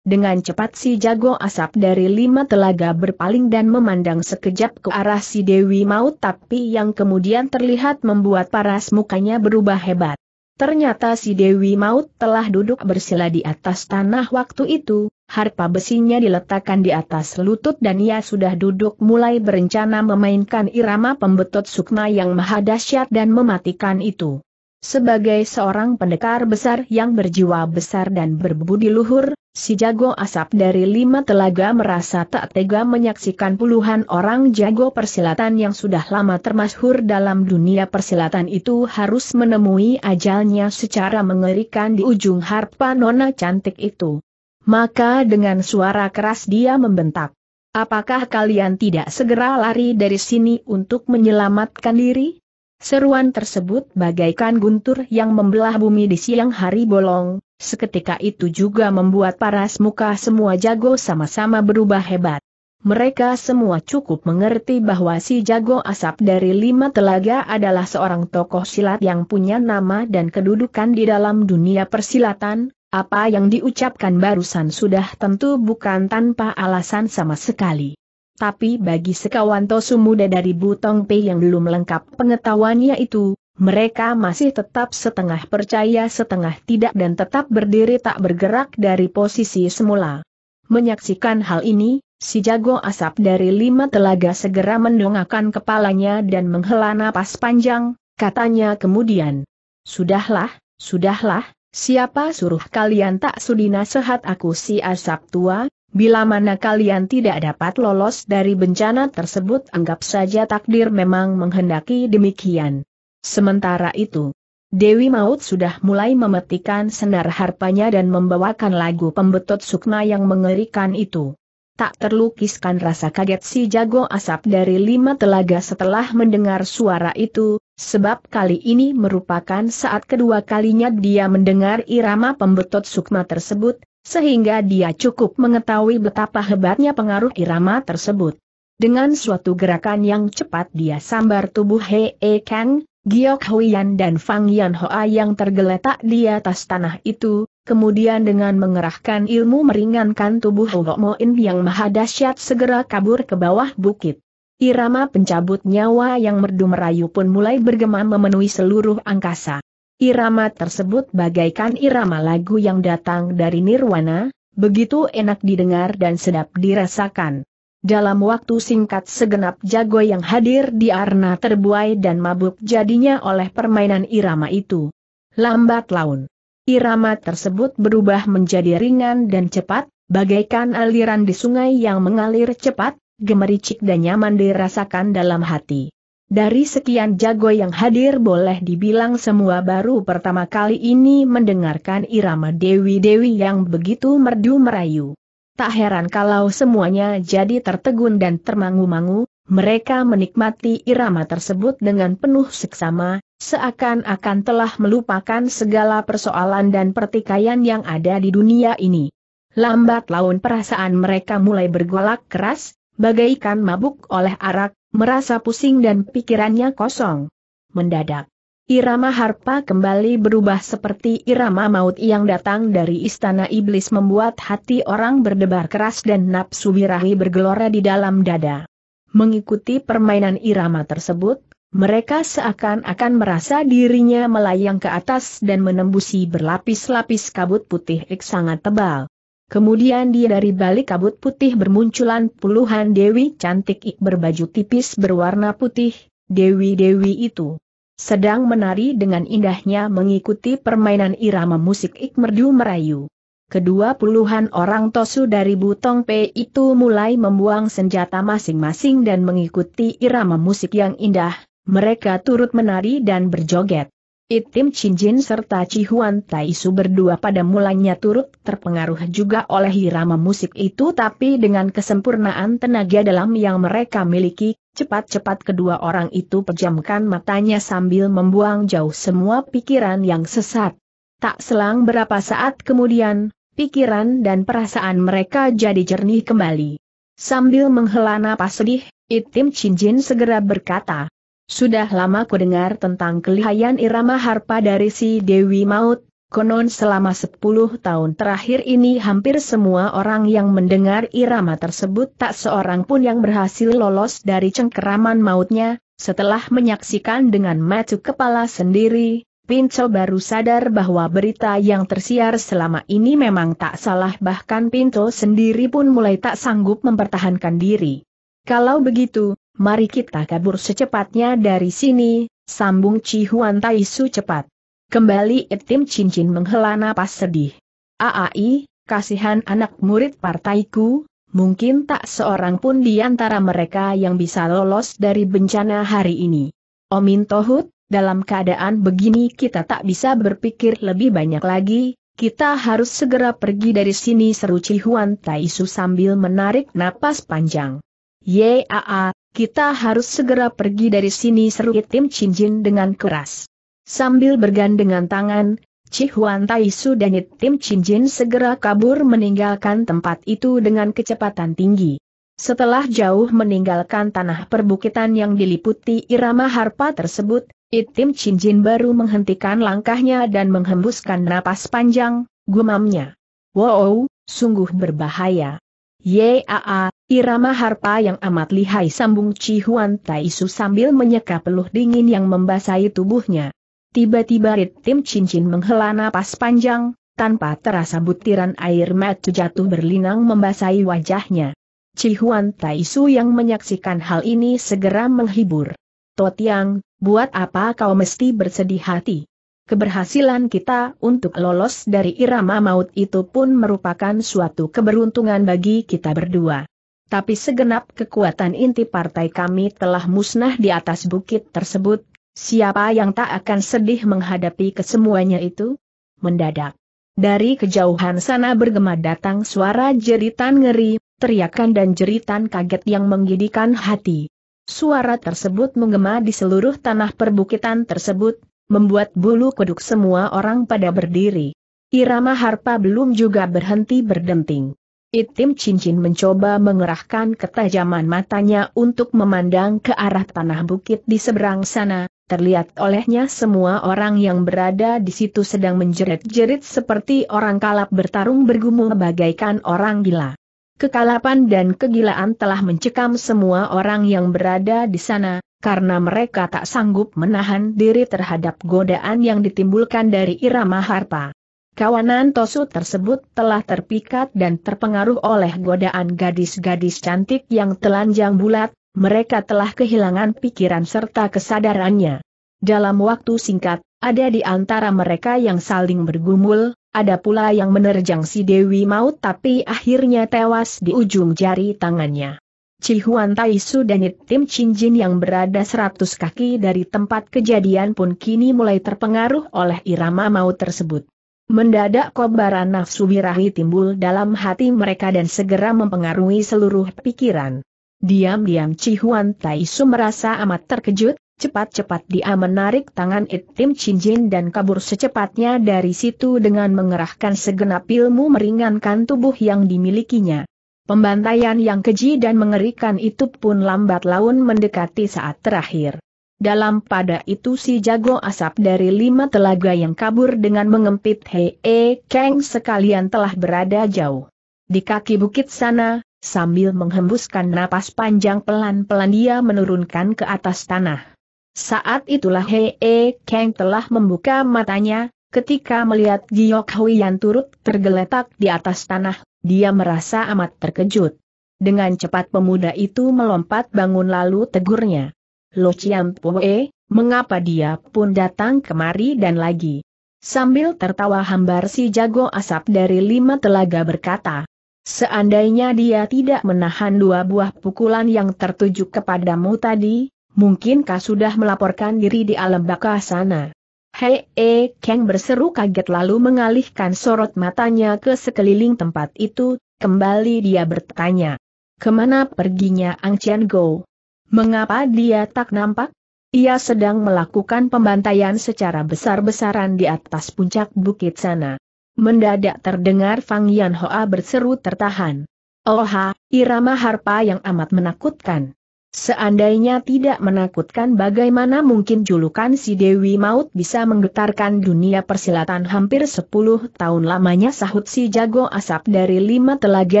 Dengan cepat si jago asap dari lima telaga berpaling dan memandang sekejap ke arah si Dewi Maut tapi yang kemudian terlihat membuat paras mukanya berubah hebat. Ternyata si Dewi Maut telah duduk bersila di atas tanah waktu itu, harpa besinya diletakkan di atas lutut dan ia sudah duduk mulai berencana memainkan irama pembetot sukma yang maha dahsyat dan mematikan itu. Sebagai seorang pendekar besar yang berjiwa besar dan berbudi luhur, si jago asap dari lima telaga merasa tak tega menyaksikan puluhan orang jago persilatan yang sudah lama termasyhur dalam dunia persilatan itu harus menemui ajalnya secara mengerikan di ujung harpa nona cantik itu. Maka dengan suara keras dia membentak. Apakah kalian tidak segera lari dari sini untuk menyelamatkan diri? Seruan tersebut bagaikan guntur yang membelah bumi di siang hari bolong, seketika itu juga membuat paras muka semua jago sama-sama berubah hebat. Mereka semua cukup mengerti bahwa si jago asap dari lima telaga adalah seorang tokoh silat yang punya nama dan kedudukan di dalam dunia persilatan, apa yang diucapkan barusan sudah tentu bukan tanpa alasan sama sekali tapi bagi sekawan Tosu muda dari Butong Pei yang belum lengkap pengetahuannya itu, mereka masih tetap setengah percaya setengah tidak dan tetap berdiri tak bergerak dari posisi semula. Menyaksikan hal ini, si jago asap dari lima telaga segera mendongakkan kepalanya dan menghela napas panjang, katanya kemudian. Sudahlah, sudahlah, siapa suruh kalian tak sudi nasihat aku si asap tua, Bila mana kalian tidak dapat lolos dari bencana tersebut anggap saja takdir memang menghendaki demikian. Sementara itu, Dewi Maut sudah mulai memetikan senar harpanya dan membawakan lagu pembetot sukma yang mengerikan itu. Tak terlukiskan rasa kaget si jago asap dari lima telaga setelah mendengar suara itu, sebab kali ini merupakan saat kedua kalinya dia mendengar irama pembetot sukma tersebut, sehingga dia cukup mengetahui betapa hebatnya pengaruh irama tersebut. Dengan suatu gerakan yang cepat dia sambar tubuh Hee E Kang, Giok Huiyan dan Fang Yan Hoa yang tergeletak di atas tanah itu, kemudian dengan mengerahkan ilmu meringankan tubuh Ho Moin yang maha dahsyat segera kabur ke bawah bukit. Irama pencabut nyawa yang merdu merayu pun mulai bergema memenuhi seluruh angkasa. Irama tersebut bagaikan irama lagu yang datang dari nirwana, begitu enak didengar dan sedap dirasakan. Dalam waktu singkat segenap jago yang hadir di arna terbuai dan mabuk jadinya oleh permainan irama itu. Lambat laun. Irama tersebut berubah menjadi ringan dan cepat, bagaikan aliran di sungai yang mengalir cepat, gemericik dan nyaman dirasakan dalam hati. Dari sekian jago yang hadir boleh dibilang semua baru pertama kali ini mendengarkan irama Dewi-Dewi yang begitu merdu merayu. Tak heran kalau semuanya jadi tertegun dan termangu-mangu, mereka menikmati irama tersebut dengan penuh seksama, seakan-akan telah melupakan segala persoalan dan pertikaian yang ada di dunia ini. Lambat laun perasaan mereka mulai bergolak keras, bagaikan mabuk oleh arak, merasa pusing dan pikirannya kosong. Mendadak, irama harpa kembali berubah seperti irama maut yang datang dari istana iblis membuat hati orang berdebar keras dan nafsu birahi bergelora di dalam dada. Mengikuti permainan irama tersebut, mereka seakan-akan merasa dirinya melayang ke atas dan menembusi berlapis-lapis kabut putih ek sangat tebal. Kemudian dia dari balik kabut putih bermunculan puluhan dewi cantik berbaju tipis berwarna putih, dewi-dewi itu sedang menari dengan indahnya mengikuti permainan irama musik ik merdu merayu. Kedua puluhan orang Tosu dari Butong P itu mulai membuang senjata masing-masing dan mengikuti irama musik yang indah, mereka turut menari dan berjoget. Itim Jin serta Cihuan Su berdua pada mulanya turut terpengaruh juga oleh irama musik itu tapi dengan kesempurnaan tenaga dalam yang mereka miliki, cepat-cepat kedua orang itu pejamkan matanya sambil membuang jauh semua pikiran yang sesat. Tak selang berapa saat kemudian, pikiran dan perasaan mereka jadi jernih kembali. Sambil menghela napas sedih, Itim Jin segera berkata, sudah lama ku dengar tentang kelihayan irama harpa dari si Dewi Maut, konon selama 10 tahun terakhir ini hampir semua orang yang mendengar irama tersebut tak seorang pun yang berhasil lolos dari cengkeraman mautnya, setelah menyaksikan dengan mata kepala sendiri, Pinto baru sadar bahwa berita yang tersiar selama ini memang tak salah bahkan Pinto sendiri pun mulai tak sanggup mempertahankan diri. Kalau begitu, mari kita kabur secepatnya dari sini, sambung Cihuan Tai Su cepat. Kembali tim Cincin menghela napas sedih. Aai, kasihan anak murid partaiku, mungkin tak seorang pun di antara mereka yang bisa lolos dari bencana hari ini. Omin Tohut, dalam keadaan begini kita tak bisa berpikir lebih banyak lagi, kita harus segera pergi dari sini seru Cihuan Taisu sambil menarik napas panjang. Yaa, kita harus segera pergi dari sini seru Tim Chin Jin dengan keras. Sambil bergandengan tangan, Cihuan Taisu dan Tim Chin Jin segera kabur meninggalkan tempat itu dengan kecepatan tinggi. Setelah jauh meninggalkan tanah perbukitan yang diliputi irama harpa tersebut, Itim Chin baru menghentikan langkahnya dan menghembuskan napas panjang, gumamnya. Wow, sungguh berbahaya. Yaa, Irama harpa yang amat lihai sambung Cihuan Taisu sambil menyeka peluh dingin yang membasahi tubuhnya. Tiba-tiba Tim Cincin menghela napas panjang, tanpa terasa butiran air mata jatuh berlinang membasahi wajahnya. Cihuan Taisu yang menyaksikan hal ini segera menghibur. Totiang, buat apa kau mesti bersedih hati? Keberhasilan kita untuk lolos dari irama maut itu pun merupakan suatu keberuntungan bagi kita berdua tapi segenap kekuatan inti partai kami telah musnah di atas bukit tersebut, siapa yang tak akan sedih menghadapi kesemuanya itu? Mendadak. Dari kejauhan sana bergema datang suara jeritan ngeri, teriakan dan jeritan kaget yang menggidikan hati. Suara tersebut menggema di seluruh tanah perbukitan tersebut, membuat bulu kuduk semua orang pada berdiri. Irama harpa belum juga berhenti berdenting. Itim cincin mencoba mengerahkan ketajaman matanya untuk memandang ke arah tanah bukit di seberang sana, terlihat olehnya semua orang yang berada di situ sedang menjerit-jerit seperti orang kalap bertarung bergumul bagaikan orang gila. Kekalapan dan kegilaan telah mencekam semua orang yang berada di sana, karena mereka tak sanggup menahan diri terhadap godaan yang ditimbulkan dari irama harpa. Kawanan Tosu tersebut telah terpikat dan terpengaruh oleh godaan gadis-gadis cantik yang telanjang bulat, mereka telah kehilangan pikiran serta kesadarannya. Dalam waktu singkat, ada di antara mereka yang saling bergumul, ada pula yang menerjang si Dewi Maut tapi akhirnya tewas di ujung jari tangannya. Cihuan Taisu dan Tim Cinjin yang berada 100 kaki dari tempat kejadian pun kini mulai terpengaruh oleh irama maut tersebut. Mendadak kobaran nafsu birahi timbul dalam hati mereka dan segera mempengaruhi seluruh pikiran. Diam-diam Chi Huan Tai Su merasa amat terkejut, cepat-cepat dia menarik tangan Itim Cincin dan kabur secepatnya dari situ dengan mengerahkan segenap ilmu meringankan tubuh yang dimilikinya. Pembantaian yang keji dan mengerikan itu pun lambat laun mendekati saat terakhir. Dalam pada itu si jago asap dari lima telaga yang kabur dengan mengempit Hei -e Kang sekalian telah berada jauh. Di kaki bukit sana, sambil menghembuskan napas panjang pelan-pelan dia menurunkan ke atas tanah. Saat itulah Hei -e Kang telah membuka matanya, ketika melihat Giok Hui yang turut tergeletak di atas tanah, dia merasa amat terkejut. Dengan cepat pemuda itu melompat bangun lalu tegurnya. Lo Chiam Pue, mengapa dia pun datang kemari dan lagi? Sambil tertawa hambar si jago asap dari lima telaga berkata, Seandainya dia tidak menahan dua buah pukulan yang tertuju kepadamu tadi, mungkinkah sudah melaporkan diri di alam baka sana? Hei, e, Kang berseru kaget lalu mengalihkan sorot matanya ke sekeliling tempat itu, kembali dia bertanya. Kemana perginya Ang Chen Go? Mengapa dia tak nampak? Ia sedang melakukan pembantaian secara besar-besaran di atas puncak bukit sana. Mendadak terdengar Fang Yan Hoa berseru tertahan. Oha, oh irama harpa yang amat menakutkan. Seandainya tidak menakutkan bagaimana mungkin julukan si Dewi Maut bisa menggetarkan dunia persilatan hampir 10 tahun lamanya sahut si jago asap dari lima telaga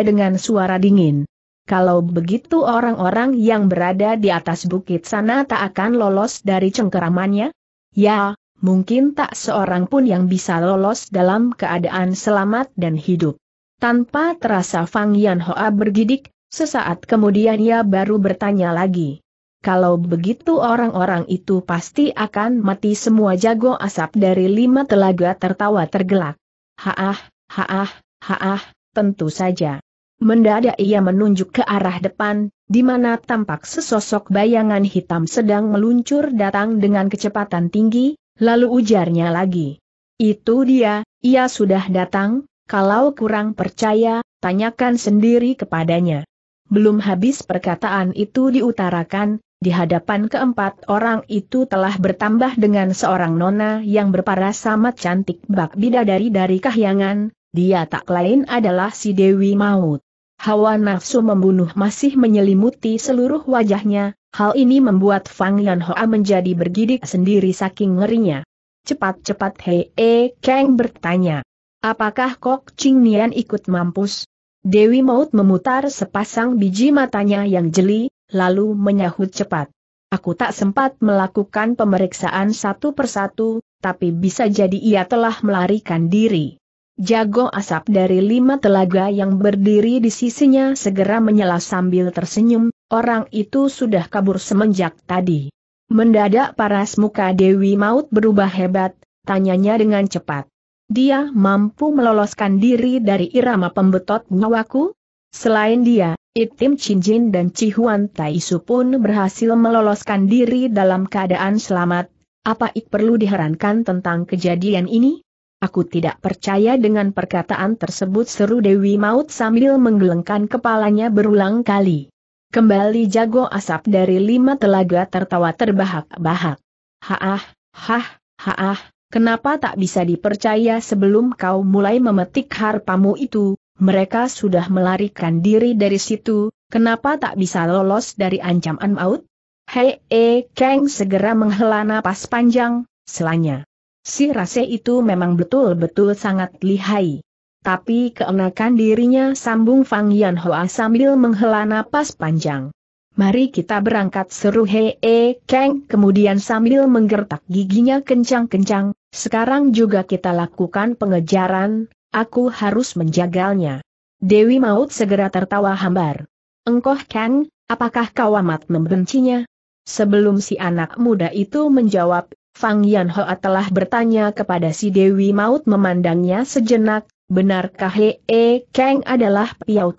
dengan suara dingin. Kalau begitu orang-orang yang berada di atas bukit sana tak akan lolos dari cengkeramannya? Ya, mungkin tak seorang pun yang bisa lolos dalam keadaan selamat dan hidup. Tanpa terasa Fang Yan Hoa bergidik, sesaat kemudian ia baru bertanya lagi. Kalau begitu orang-orang itu pasti akan mati semua jago asap dari lima telaga tertawa tergelak. Haah, haah, haah, tentu saja. Mendadak ia menunjuk ke arah depan, di mana tampak sesosok bayangan hitam sedang meluncur datang dengan kecepatan tinggi, lalu ujarnya lagi. Itu dia, ia sudah datang, kalau kurang percaya, tanyakan sendiri kepadanya. Belum habis perkataan itu diutarakan, di hadapan keempat orang itu telah bertambah dengan seorang nona yang berparas amat cantik bak bidadari dari kahyangan, dia tak lain adalah si Dewi Maut. Hawa nafsu membunuh masih menyelimuti seluruh wajahnya, hal ini membuat Fang Yan Hoa menjadi bergidik sendiri saking ngerinya. Cepat-cepat Hei E Kang bertanya, apakah Kok Ching Nian ikut mampus? Dewi Maut memutar sepasang biji matanya yang jeli, lalu menyahut cepat. Aku tak sempat melakukan pemeriksaan satu persatu, tapi bisa jadi ia telah melarikan diri. Jago asap dari lima telaga yang berdiri di sisinya segera menyela sambil tersenyum, orang itu sudah kabur semenjak tadi. Mendadak paras muka Dewi Maut berubah hebat, tanyanya dengan cepat. Dia mampu meloloskan diri dari irama pembetot nyawaku? Selain dia, Itim Cinjin dan Cihuan Taisu pun berhasil meloloskan diri dalam keadaan selamat. Apa ik perlu diherankan tentang kejadian ini? Aku tidak percaya dengan perkataan tersebut seru Dewi Maut sambil menggelengkan kepalanya berulang kali. Kembali jago asap dari lima telaga tertawa terbahak-bahak. Haah, hah, haah, kenapa tak bisa dipercaya sebelum kau mulai memetik harpamu itu, mereka sudah melarikan diri dari situ, kenapa tak bisa lolos dari ancaman maut? Hei, eh, Kang segera menghela napas panjang, selanya. Si Rase itu memang betul-betul sangat lihai. Tapi keenakan dirinya sambung Fang Yan Hoa sambil menghela napas panjang. Mari kita berangkat seru hee Kang. keng kemudian sambil menggertak giginya kencang-kencang, sekarang juga kita lakukan pengejaran, aku harus menjagalnya. Dewi Maut segera tertawa hambar. Engkoh Kang, apakah kau amat membencinya? Sebelum si anak muda itu menjawab, Fang Yanhoa telah bertanya kepada si Dewi Maut memandangnya sejenak, benarkah Hee Kang adalah Piao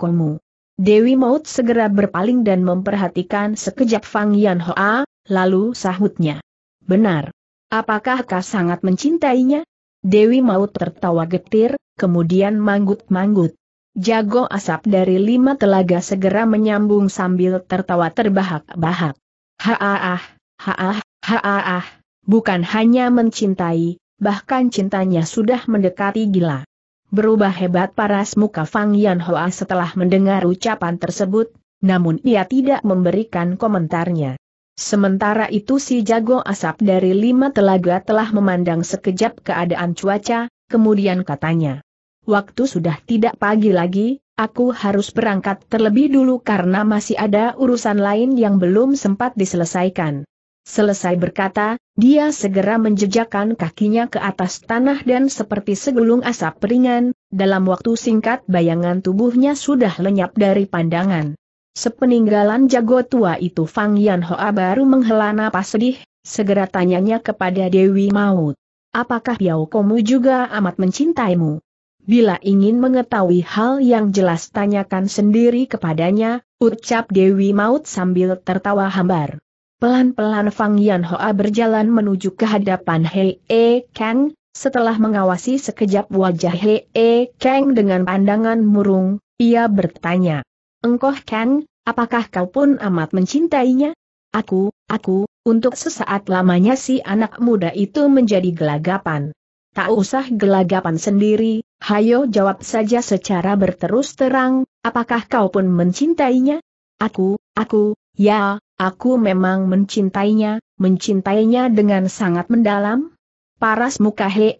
Dewi Maut segera berpaling dan memperhatikan sekejap Fang Yanhoa, lalu sahutnya. Benar. Apakah kau sangat mencintainya? Dewi Maut tertawa getir, kemudian manggut-manggut. Jago asap dari lima telaga segera menyambung sambil tertawa terbahak-bahak. haah, haah. haaah. Bukan hanya mencintai, bahkan cintanya sudah mendekati gila. Berubah hebat paras muka Fang Yan Hoa setelah mendengar ucapan tersebut, namun ia tidak memberikan komentarnya. Sementara itu si jago asap dari lima telaga telah memandang sekejap keadaan cuaca, kemudian katanya. Waktu sudah tidak pagi lagi, aku harus berangkat terlebih dulu karena masih ada urusan lain yang belum sempat diselesaikan. Selesai berkata, dia segera menjejakkan kakinya ke atas tanah dan seperti segulung asap ringan, dalam waktu singkat bayangan tubuhnya sudah lenyap dari pandangan. Sepeninggalan jago tua itu Fang Hoa baru menghela napas sedih, segera tanyanya kepada Dewi Maut. Apakah Piao Komu juga amat mencintaimu? Bila ingin mengetahui hal yang jelas tanyakan sendiri kepadanya, ucap Dewi Maut sambil tertawa hambar. Pelan-pelan Fang Yan Hoa berjalan menuju ke hadapan Hei E Kang, setelah mengawasi sekejap wajah Hei E Kang dengan pandangan murung, ia bertanya. Engkoh Kang, apakah kau pun amat mencintainya? Aku, aku, untuk sesaat lamanya si anak muda itu menjadi gelagapan. Tak usah gelagapan sendiri, hayo jawab saja secara berterus terang, apakah kau pun mencintainya? Aku, aku, ya, Aku memang mencintainya, mencintainya dengan sangat mendalam. Paras muka Hee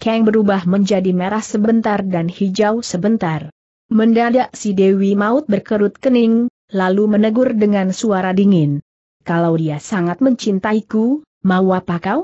Kang berubah menjadi merah sebentar dan hijau sebentar. Mendadak si Dewi Maut berkerut kening, lalu menegur dengan suara dingin. Kalau dia sangat mencintaiku, mau apa kau?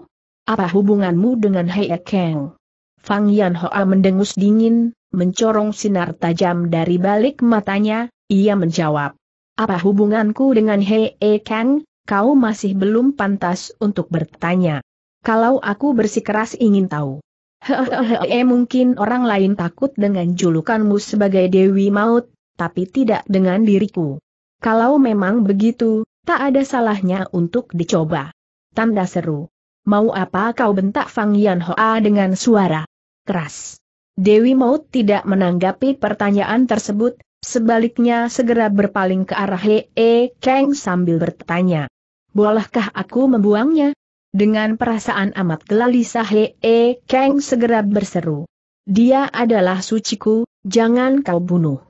Apa hubunganmu dengan Hee Kang? Fang Yan Hoa mendengus dingin, mencorong sinar tajam dari balik matanya, ia menjawab. Apa hubunganku dengan Hei e Kang? Kau masih belum pantas untuk bertanya. Kalau aku bersikeras ingin tahu. Hehehe, e, mungkin orang lain takut dengan julukanmu sebagai Dewi Maut, tapi tidak dengan diriku. Kalau memang begitu, tak ada salahnya untuk dicoba. Tanda seru. Mau apa kau bentak Fang Yan Hoa dengan suara keras. Dewi Maut tidak menanggapi pertanyaan tersebut, Sebaliknya segera berpaling ke arah Hee Kang sambil bertanya. Bolehkah aku membuangnya? Dengan perasaan amat gelisah Hee Kang segera berseru. Dia adalah suciku, jangan kau bunuh.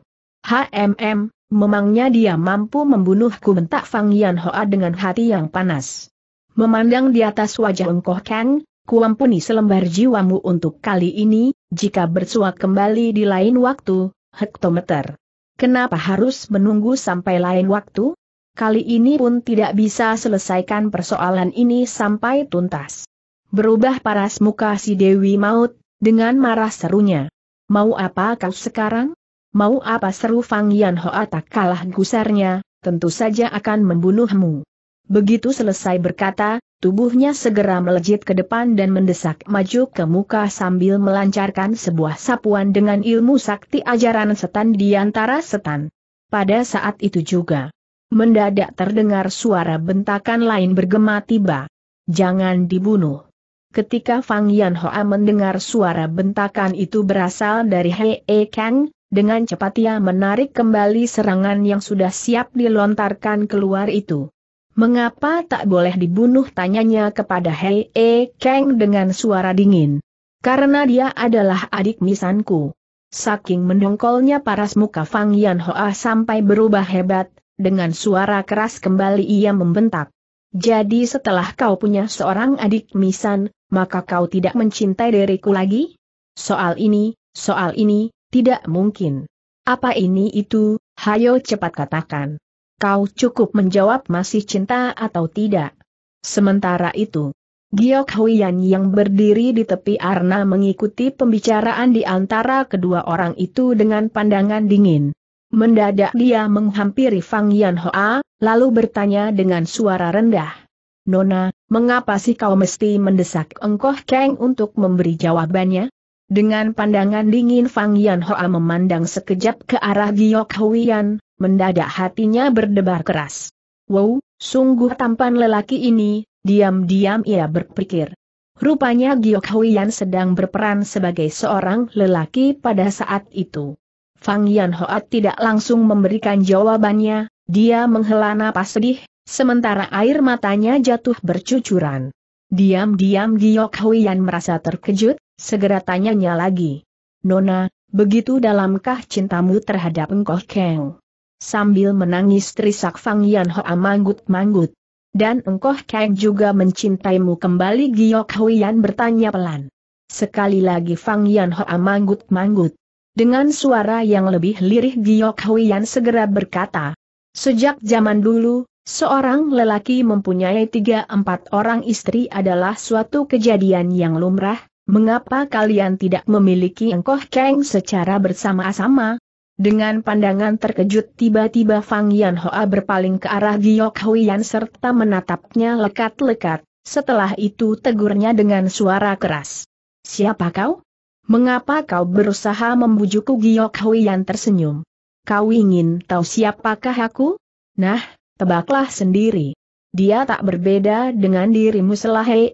HMM, memangnya dia mampu membunuhku bentak Fang Yan Hoa dengan hati yang panas. Memandang di atas wajah Engkoh Kang, kuampuni selembar jiwamu untuk kali ini, jika bersuak kembali di lain waktu, hektometer. Kenapa harus menunggu sampai lain waktu? Kali ini pun tidak bisa selesaikan persoalan ini sampai tuntas. Berubah paras muka si Dewi Maut, dengan marah serunya. Mau apa kau sekarang? Mau apa seru Fang Yan Hoa tak kalah gusarnya, tentu saja akan membunuhmu. Begitu selesai berkata, Tubuhnya segera melejit ke depan dan mendesak maju ke muka sambil melancarkan sebuah sapuan dengan ilmu sakti ajaran setan di antara setan. Pada saat itu juga, mendadak terdengar suara bentakan lain bergema tiba. Jangan dibunuh. Ketika Fang Yan Hoa mendengar suara bentakan itu berasal dari Hei E Kang, dengan cepat ia menarik kembali serangan yang sudah siap dilontarkan keluar itu. Mengapa tak boleh dibunuh tanyanya kepada Hei E Kang dengan suara dingin. Karena dia adalah adik misanku. Saking mendongkolnya paras muka Fang Yan Hoa sampai berubah hebat, dengan suara keras kembali ia membentak. Jadi setelah kau punya seorang adik misan, maka kau tidak mencintai diriku lagi? Soal ini, soal ini, tidak mungkin. Apa ini itu, hayo cepat katakan. Kau cukup menjawab masih cinta atau tidak. Sementara itu, Giok Huiyan yang berdiri di tepi Arna mengikuti pembicaraan di antara kedua orang itu dengan pandangan dingin. Mendadak dia menghampiri Fang Yan Hoa, lalu bertanya dengan suara rendah. Nona, mengapa sih kau mesti mendesak engkoh Kang untuk memberi jawabannya? Dengan pandangan dingin Fang Yan Hoa memandang sekejap ke arah Giok Huiyan, mendadak hatinya berdebar keras. Wow, sungguh tampan lelaki ini, diam-diam ia berpikir. Rupanya Giok Yan sedang berperan sebagai seorang lelaki pada saat itu. Fang Yan Hoat tidak langsung memberikan jawabannya, dia menghela napas sedih, sementara air matanya jatuh bercucuran. Diam-diam Giok Yan merasa terkejut, segera tanyanya lagi. Nona, begitu dalamkah cintamu terhadap Engkoh Keng? Sambil menangis Trisak Fang Yan Hoa manggut-manggut. Dan engkau Kang juga mencintaimu kembali Giok Yan bertanya pelan. Sekali lagi Fang Yan Hoa manggut-manggut. Dengan suara yang lebih lirih Giok Yan segera berkata. Sejak zaman dulu, seorang lelaki mempunyai tiga empat orang istri adalah suatu kejadian yang lumrah, mengapa kalian tidak memiliki engkau Kang secara bersama-sama? Dengan pandangan terkejut tiba-tiba Fang Yan Hoa berpaling ke arah Giok Huiyan serta menatapnya lekat-lekat, setelah itu tegurnya dengan suara keras. Siapa kau? Mengapa kau berusaha membujukku Giok Huiyan tersenyum? Kau ingin tahu siapakah aku? Nah, tebaklah sendiri. Dia tak berbeda dengan dirimu selah e,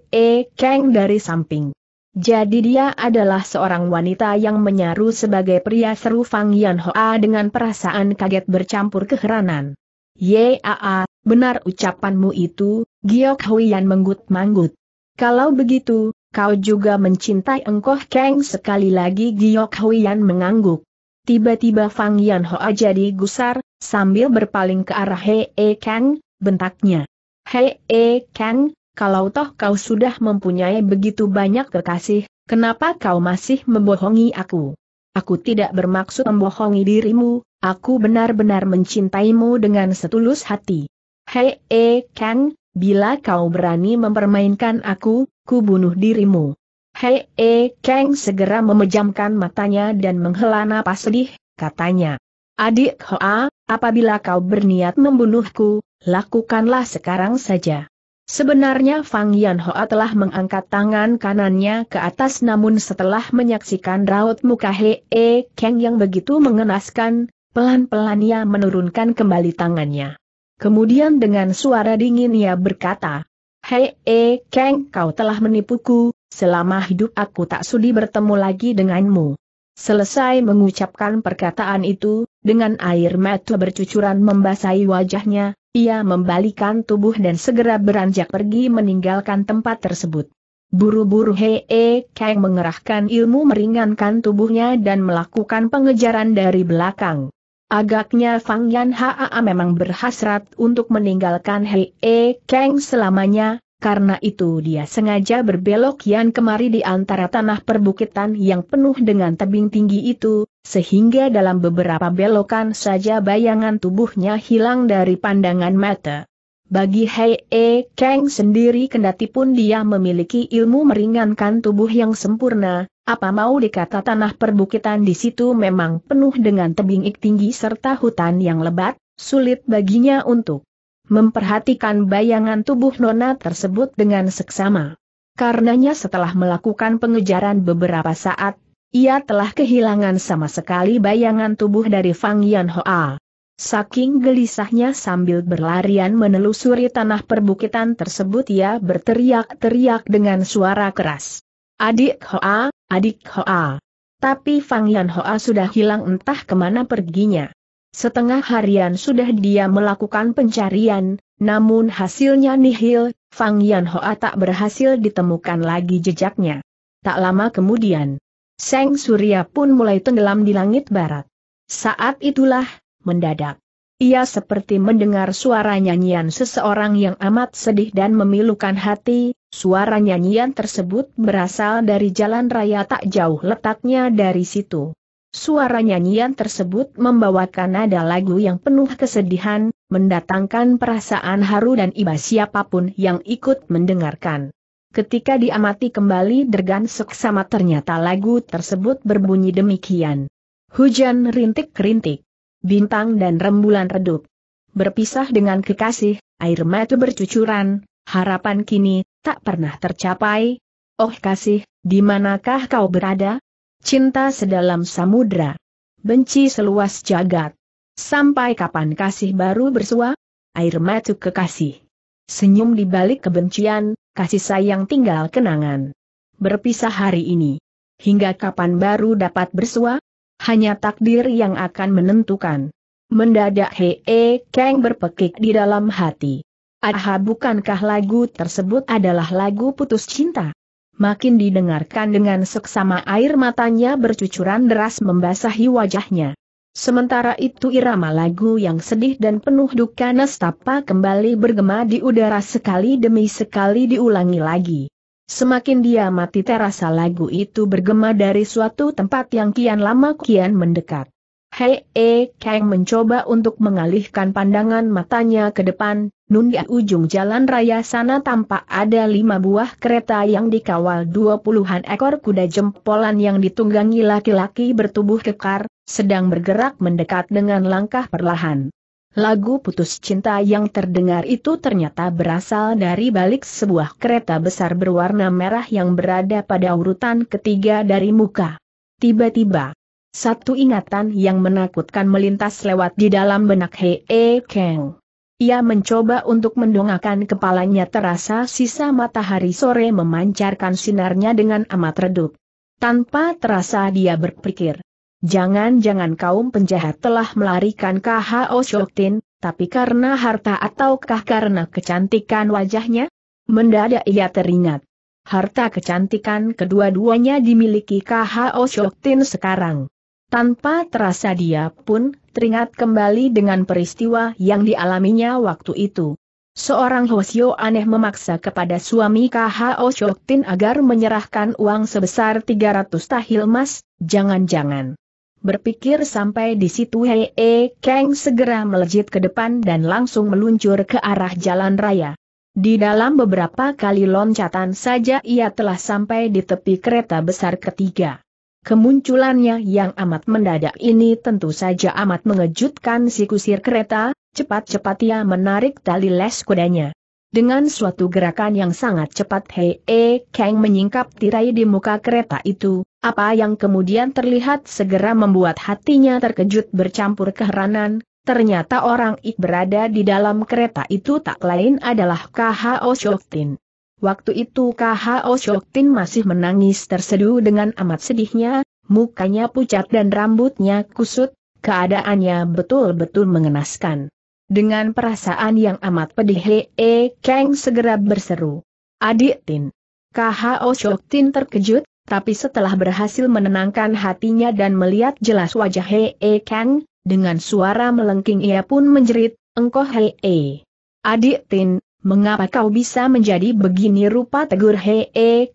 keng keng dari samping. Jadi dia adalah seorang wanita yang menyaru sebagai pria seru Fang Yan Hoa dengan perasaan kaget bercampur keheranan. Yaa, benar ucapanmu itu, Giok Huiyan menggut-manggut. Kalau begitu, kau juga mencintai engkoh Kang sekali lagi Giok Huiyan mengangguk. Tiba-tiba Fang Yan Hoa jadi gusar, sambil berpaling ke arah Hei e Kang, bentaknya. Hei e Kang, kalau toh kau sudah mempunyai begitu banyak kekasih, kenapa kau masih membohongi aku? Aku tidak bermaksud membohongi dirimu, aku benar-benar mencintaimu dengan setulus hati. Hei, eh, Kang, bila kau berani mempermainkan aku, ku bunuh dirimu. Hei, eh, Kang segera memejamkan matanya dan menghela napas sedih, katanya. Adik Hoa, apabila kau berniat membunuhku, lakukanlah sekarang saja. Sebenarnya Fang Yanhua telah mengangkat tangan kanannya ke atas namun setelah menyaksikan raut muka Hee E Kang yang begitu mengenaskan, pelan-pelan ia menurunkan kembali tangannya. Kemudian dengan suara dingin ia berkata, Hei, E Kang, kau telah menipuku, selama hidup aku tak sudi bertemu lagi denganmu. Selesai mengucapkan perkataan itu, dengan air mata bercucuran membasahi wajahnya, ia membalikan tubuh dan segera beranjak pergi meninggalkan tempat tersebut. Buru-buru Hee Kang mengerahkan ilmu meringankan tubuhnya dan melakukan pengejaran dari belakang. Agaknya Fang Yan Haa memang berhasrat untuk meninggalkan Hee Kang selamanya, karena itu dia sengaja berbelok yang kemari di antara tanah perbukitan yang penuh dengan tebing tinggi itu, sehingga dalam beberapa belokan saja bayangan tubuhnya hilang dari pandangan mata. Bagi Hei E Kang sendiri kendatipun dia memiliki ilmu meringankan tubuh yang sempurna, apa mau dikata tanah perbukitan di situ memang penuh dengan tebing tinggi serta hutan yang lebat, sulit baginya untuk memperhatikan bayangan tubuh Nona tersebut dengan seksama. Karenanya setelah melakukan pengejaran beberapa saat, ia telah kehilangan sama sekali bayangan tubuh dari Fang Yan Hoa. Saking gelisahnya sambil berlarian menelusuri tanah perbukitan tersebut ia berteriak-teriak dengan suara keras. Adik Hoa, adik Hoa. Tapi Fang Yan Hoa sudah hilang entah kemana perginya. Setengah harian sudah dia melakukan pencarian, namun hasilnya nihil, Fang Yan Hoa tak berhasil ditemukan lagi jejaknya. Tak lama kemudian, Seng Surya pun mulai tenggelam di langit barat. Saat itulah, mendadak. Ia seperti mendengar suara nyanyian seseorang yang amat sedih dan memilukan hati, suara nyanyian tersebut berasal dari jalan raya tak jauh letaknya dari situ. Suara nyanyian tersebut membawakan nada lagu yang penuh kesedihan, mendatangkan perasaan haru dan iba siapapun yang ikut mendengarkan. Ketika diamati kembali dergan seksama ternyata lagu tersebut berbunyi demikian. Hujan rintik-rintik. Bintang dan rembulan redup. Berpisah dengan kekasih, air mata bercucuran, harapan kini, tak pernah tercapai. Oh kasih, di manakah kau berada? Cinta sedalam samudra. Benci seluas jagat. Sampai kapan kasih baru bersua? Air mata kekasih. Senyum di balik kebencian, kasih sayang tinggal kenangan. Berpisah hari ini. Hingga kapan baru dapat bersua? Hanya takdir yang akan menentukan. Mendadak Hee Kang berpekik di dalam hati. Aha bukankah lagu tersebut adalah lagu putus cinta? makin didengarkan dengan seksama air matanya bercucuran deras membasahi wajahnya. Sementara itu irama lagu yang sedih dan penuh duka nestapa kembali bergema di udara sekali demi sekali diulangi lagi. Semakin dia mati terasa lagu itu bergema dari suatu tempat yang kian lama kian mendekat. Hei E Kang mencoba untuk mengalihkan pandangan matanya ke depan, nun di ujung jalan raya sana tampak ada lima buah kereta yang dikawal dua puluhan ekor kuda jempolan yang ditunggangi laki-laki bertubuh kekar, sedang bergerak mendekat dengan langkah perlahan. Lagu putus cinta yang terdengar itu ternyata berasal dari balik sebuah kereta besar berwarna merah yang berada pada urutan ketiga dari muka. Tiba-tiba, satu ingatan yang menakutkan melintas lewat di dalam benak Hee Kang. Ia mencoba untuk mendongakkan kepalanya terasa sisa matahari sore memancarkan sinarnya dengan amat redup. Tanpa terasa dia berpikir. Jangan-jangan kaum penjahat telah melarikan KHO Shoktin, tapi karena harta ataukah karena kecantikan wajahnya? Mendadak ia teringat. Harta kecantikan kedua-duanya dimiliki KHO Shoktin sekarang. Tanpa terasa dia pun teringat kembali dengan peristiwa yang dialaminya waktu itu. Seorang Hosio aneh memaksa kepada suami KHO Shoktin agar menyerahkan uang sebesar 300 tahil emas, jangan-jangan. Berpikir sampai di situ Hei e Kang segera melejit ke depan dan langsung meluncur ke arah jalan raya. Di dalam beberapa kali loncatan saja ia telah sampai di tepi kereta besar ketiga. Kemunculannya yang amat mendadak ini tentu saja amat mengejutkan si kusir kereta, cepat-cepat ia menarik tali les kudanya. Dengan suatu gerakan yang sangat cepat Hei E Kang menyingkap tirai di muka kereta itu, apa yang kemudian terlihat segera membuat hatinya terkejut bercampur keheranan, ternyata orang Ik berada di dalam kereta itu tak lain adalah K.H.O. Shoftin. Waktu itu KHO Shoktin masih menangis terseduh dengan amat sedihnya, mukanya pucat dan rambutnya kusut, keadaannya betul-betul mengenaskan. Dengan perasaan yang amat pedih E. Kang segera berseru. Adik Tin. KHO Shoktin terkejut, tapi setelah berhasil menenangkan hatinya dan melihat jelas wajah E. Kang, dengan suara melengking ia pun menjerit, engkau He. E. Adik Tin, Mengapa kau bisa menjadi begini rupa tegur Hee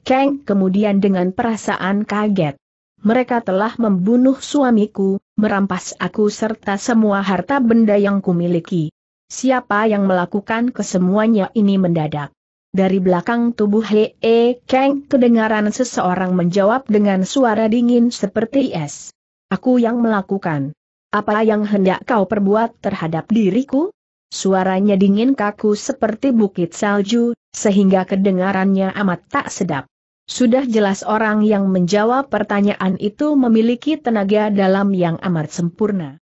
Kang kemudian dengan perasaan kaget. Mereka telah membunuh suamiku, merampas aku serta semua harta benda yang kumiliki. Siapa yang melakukan kesemuanya ini mendadak? Dari belakang tubuh Hee Kang kedengaran seseorang menjawab dengan suara dingin seperti es. Aku yang melakukan. Apa yang hendak kau perbuat terhadap diriku? Suaranya dingin kaku seperti bukit salju, sehingga kedengarannya amat tak sedap. Sudah jelas orang yang menjawab pertanyaan itu memiliki tenaga dalam yang amat sempurna.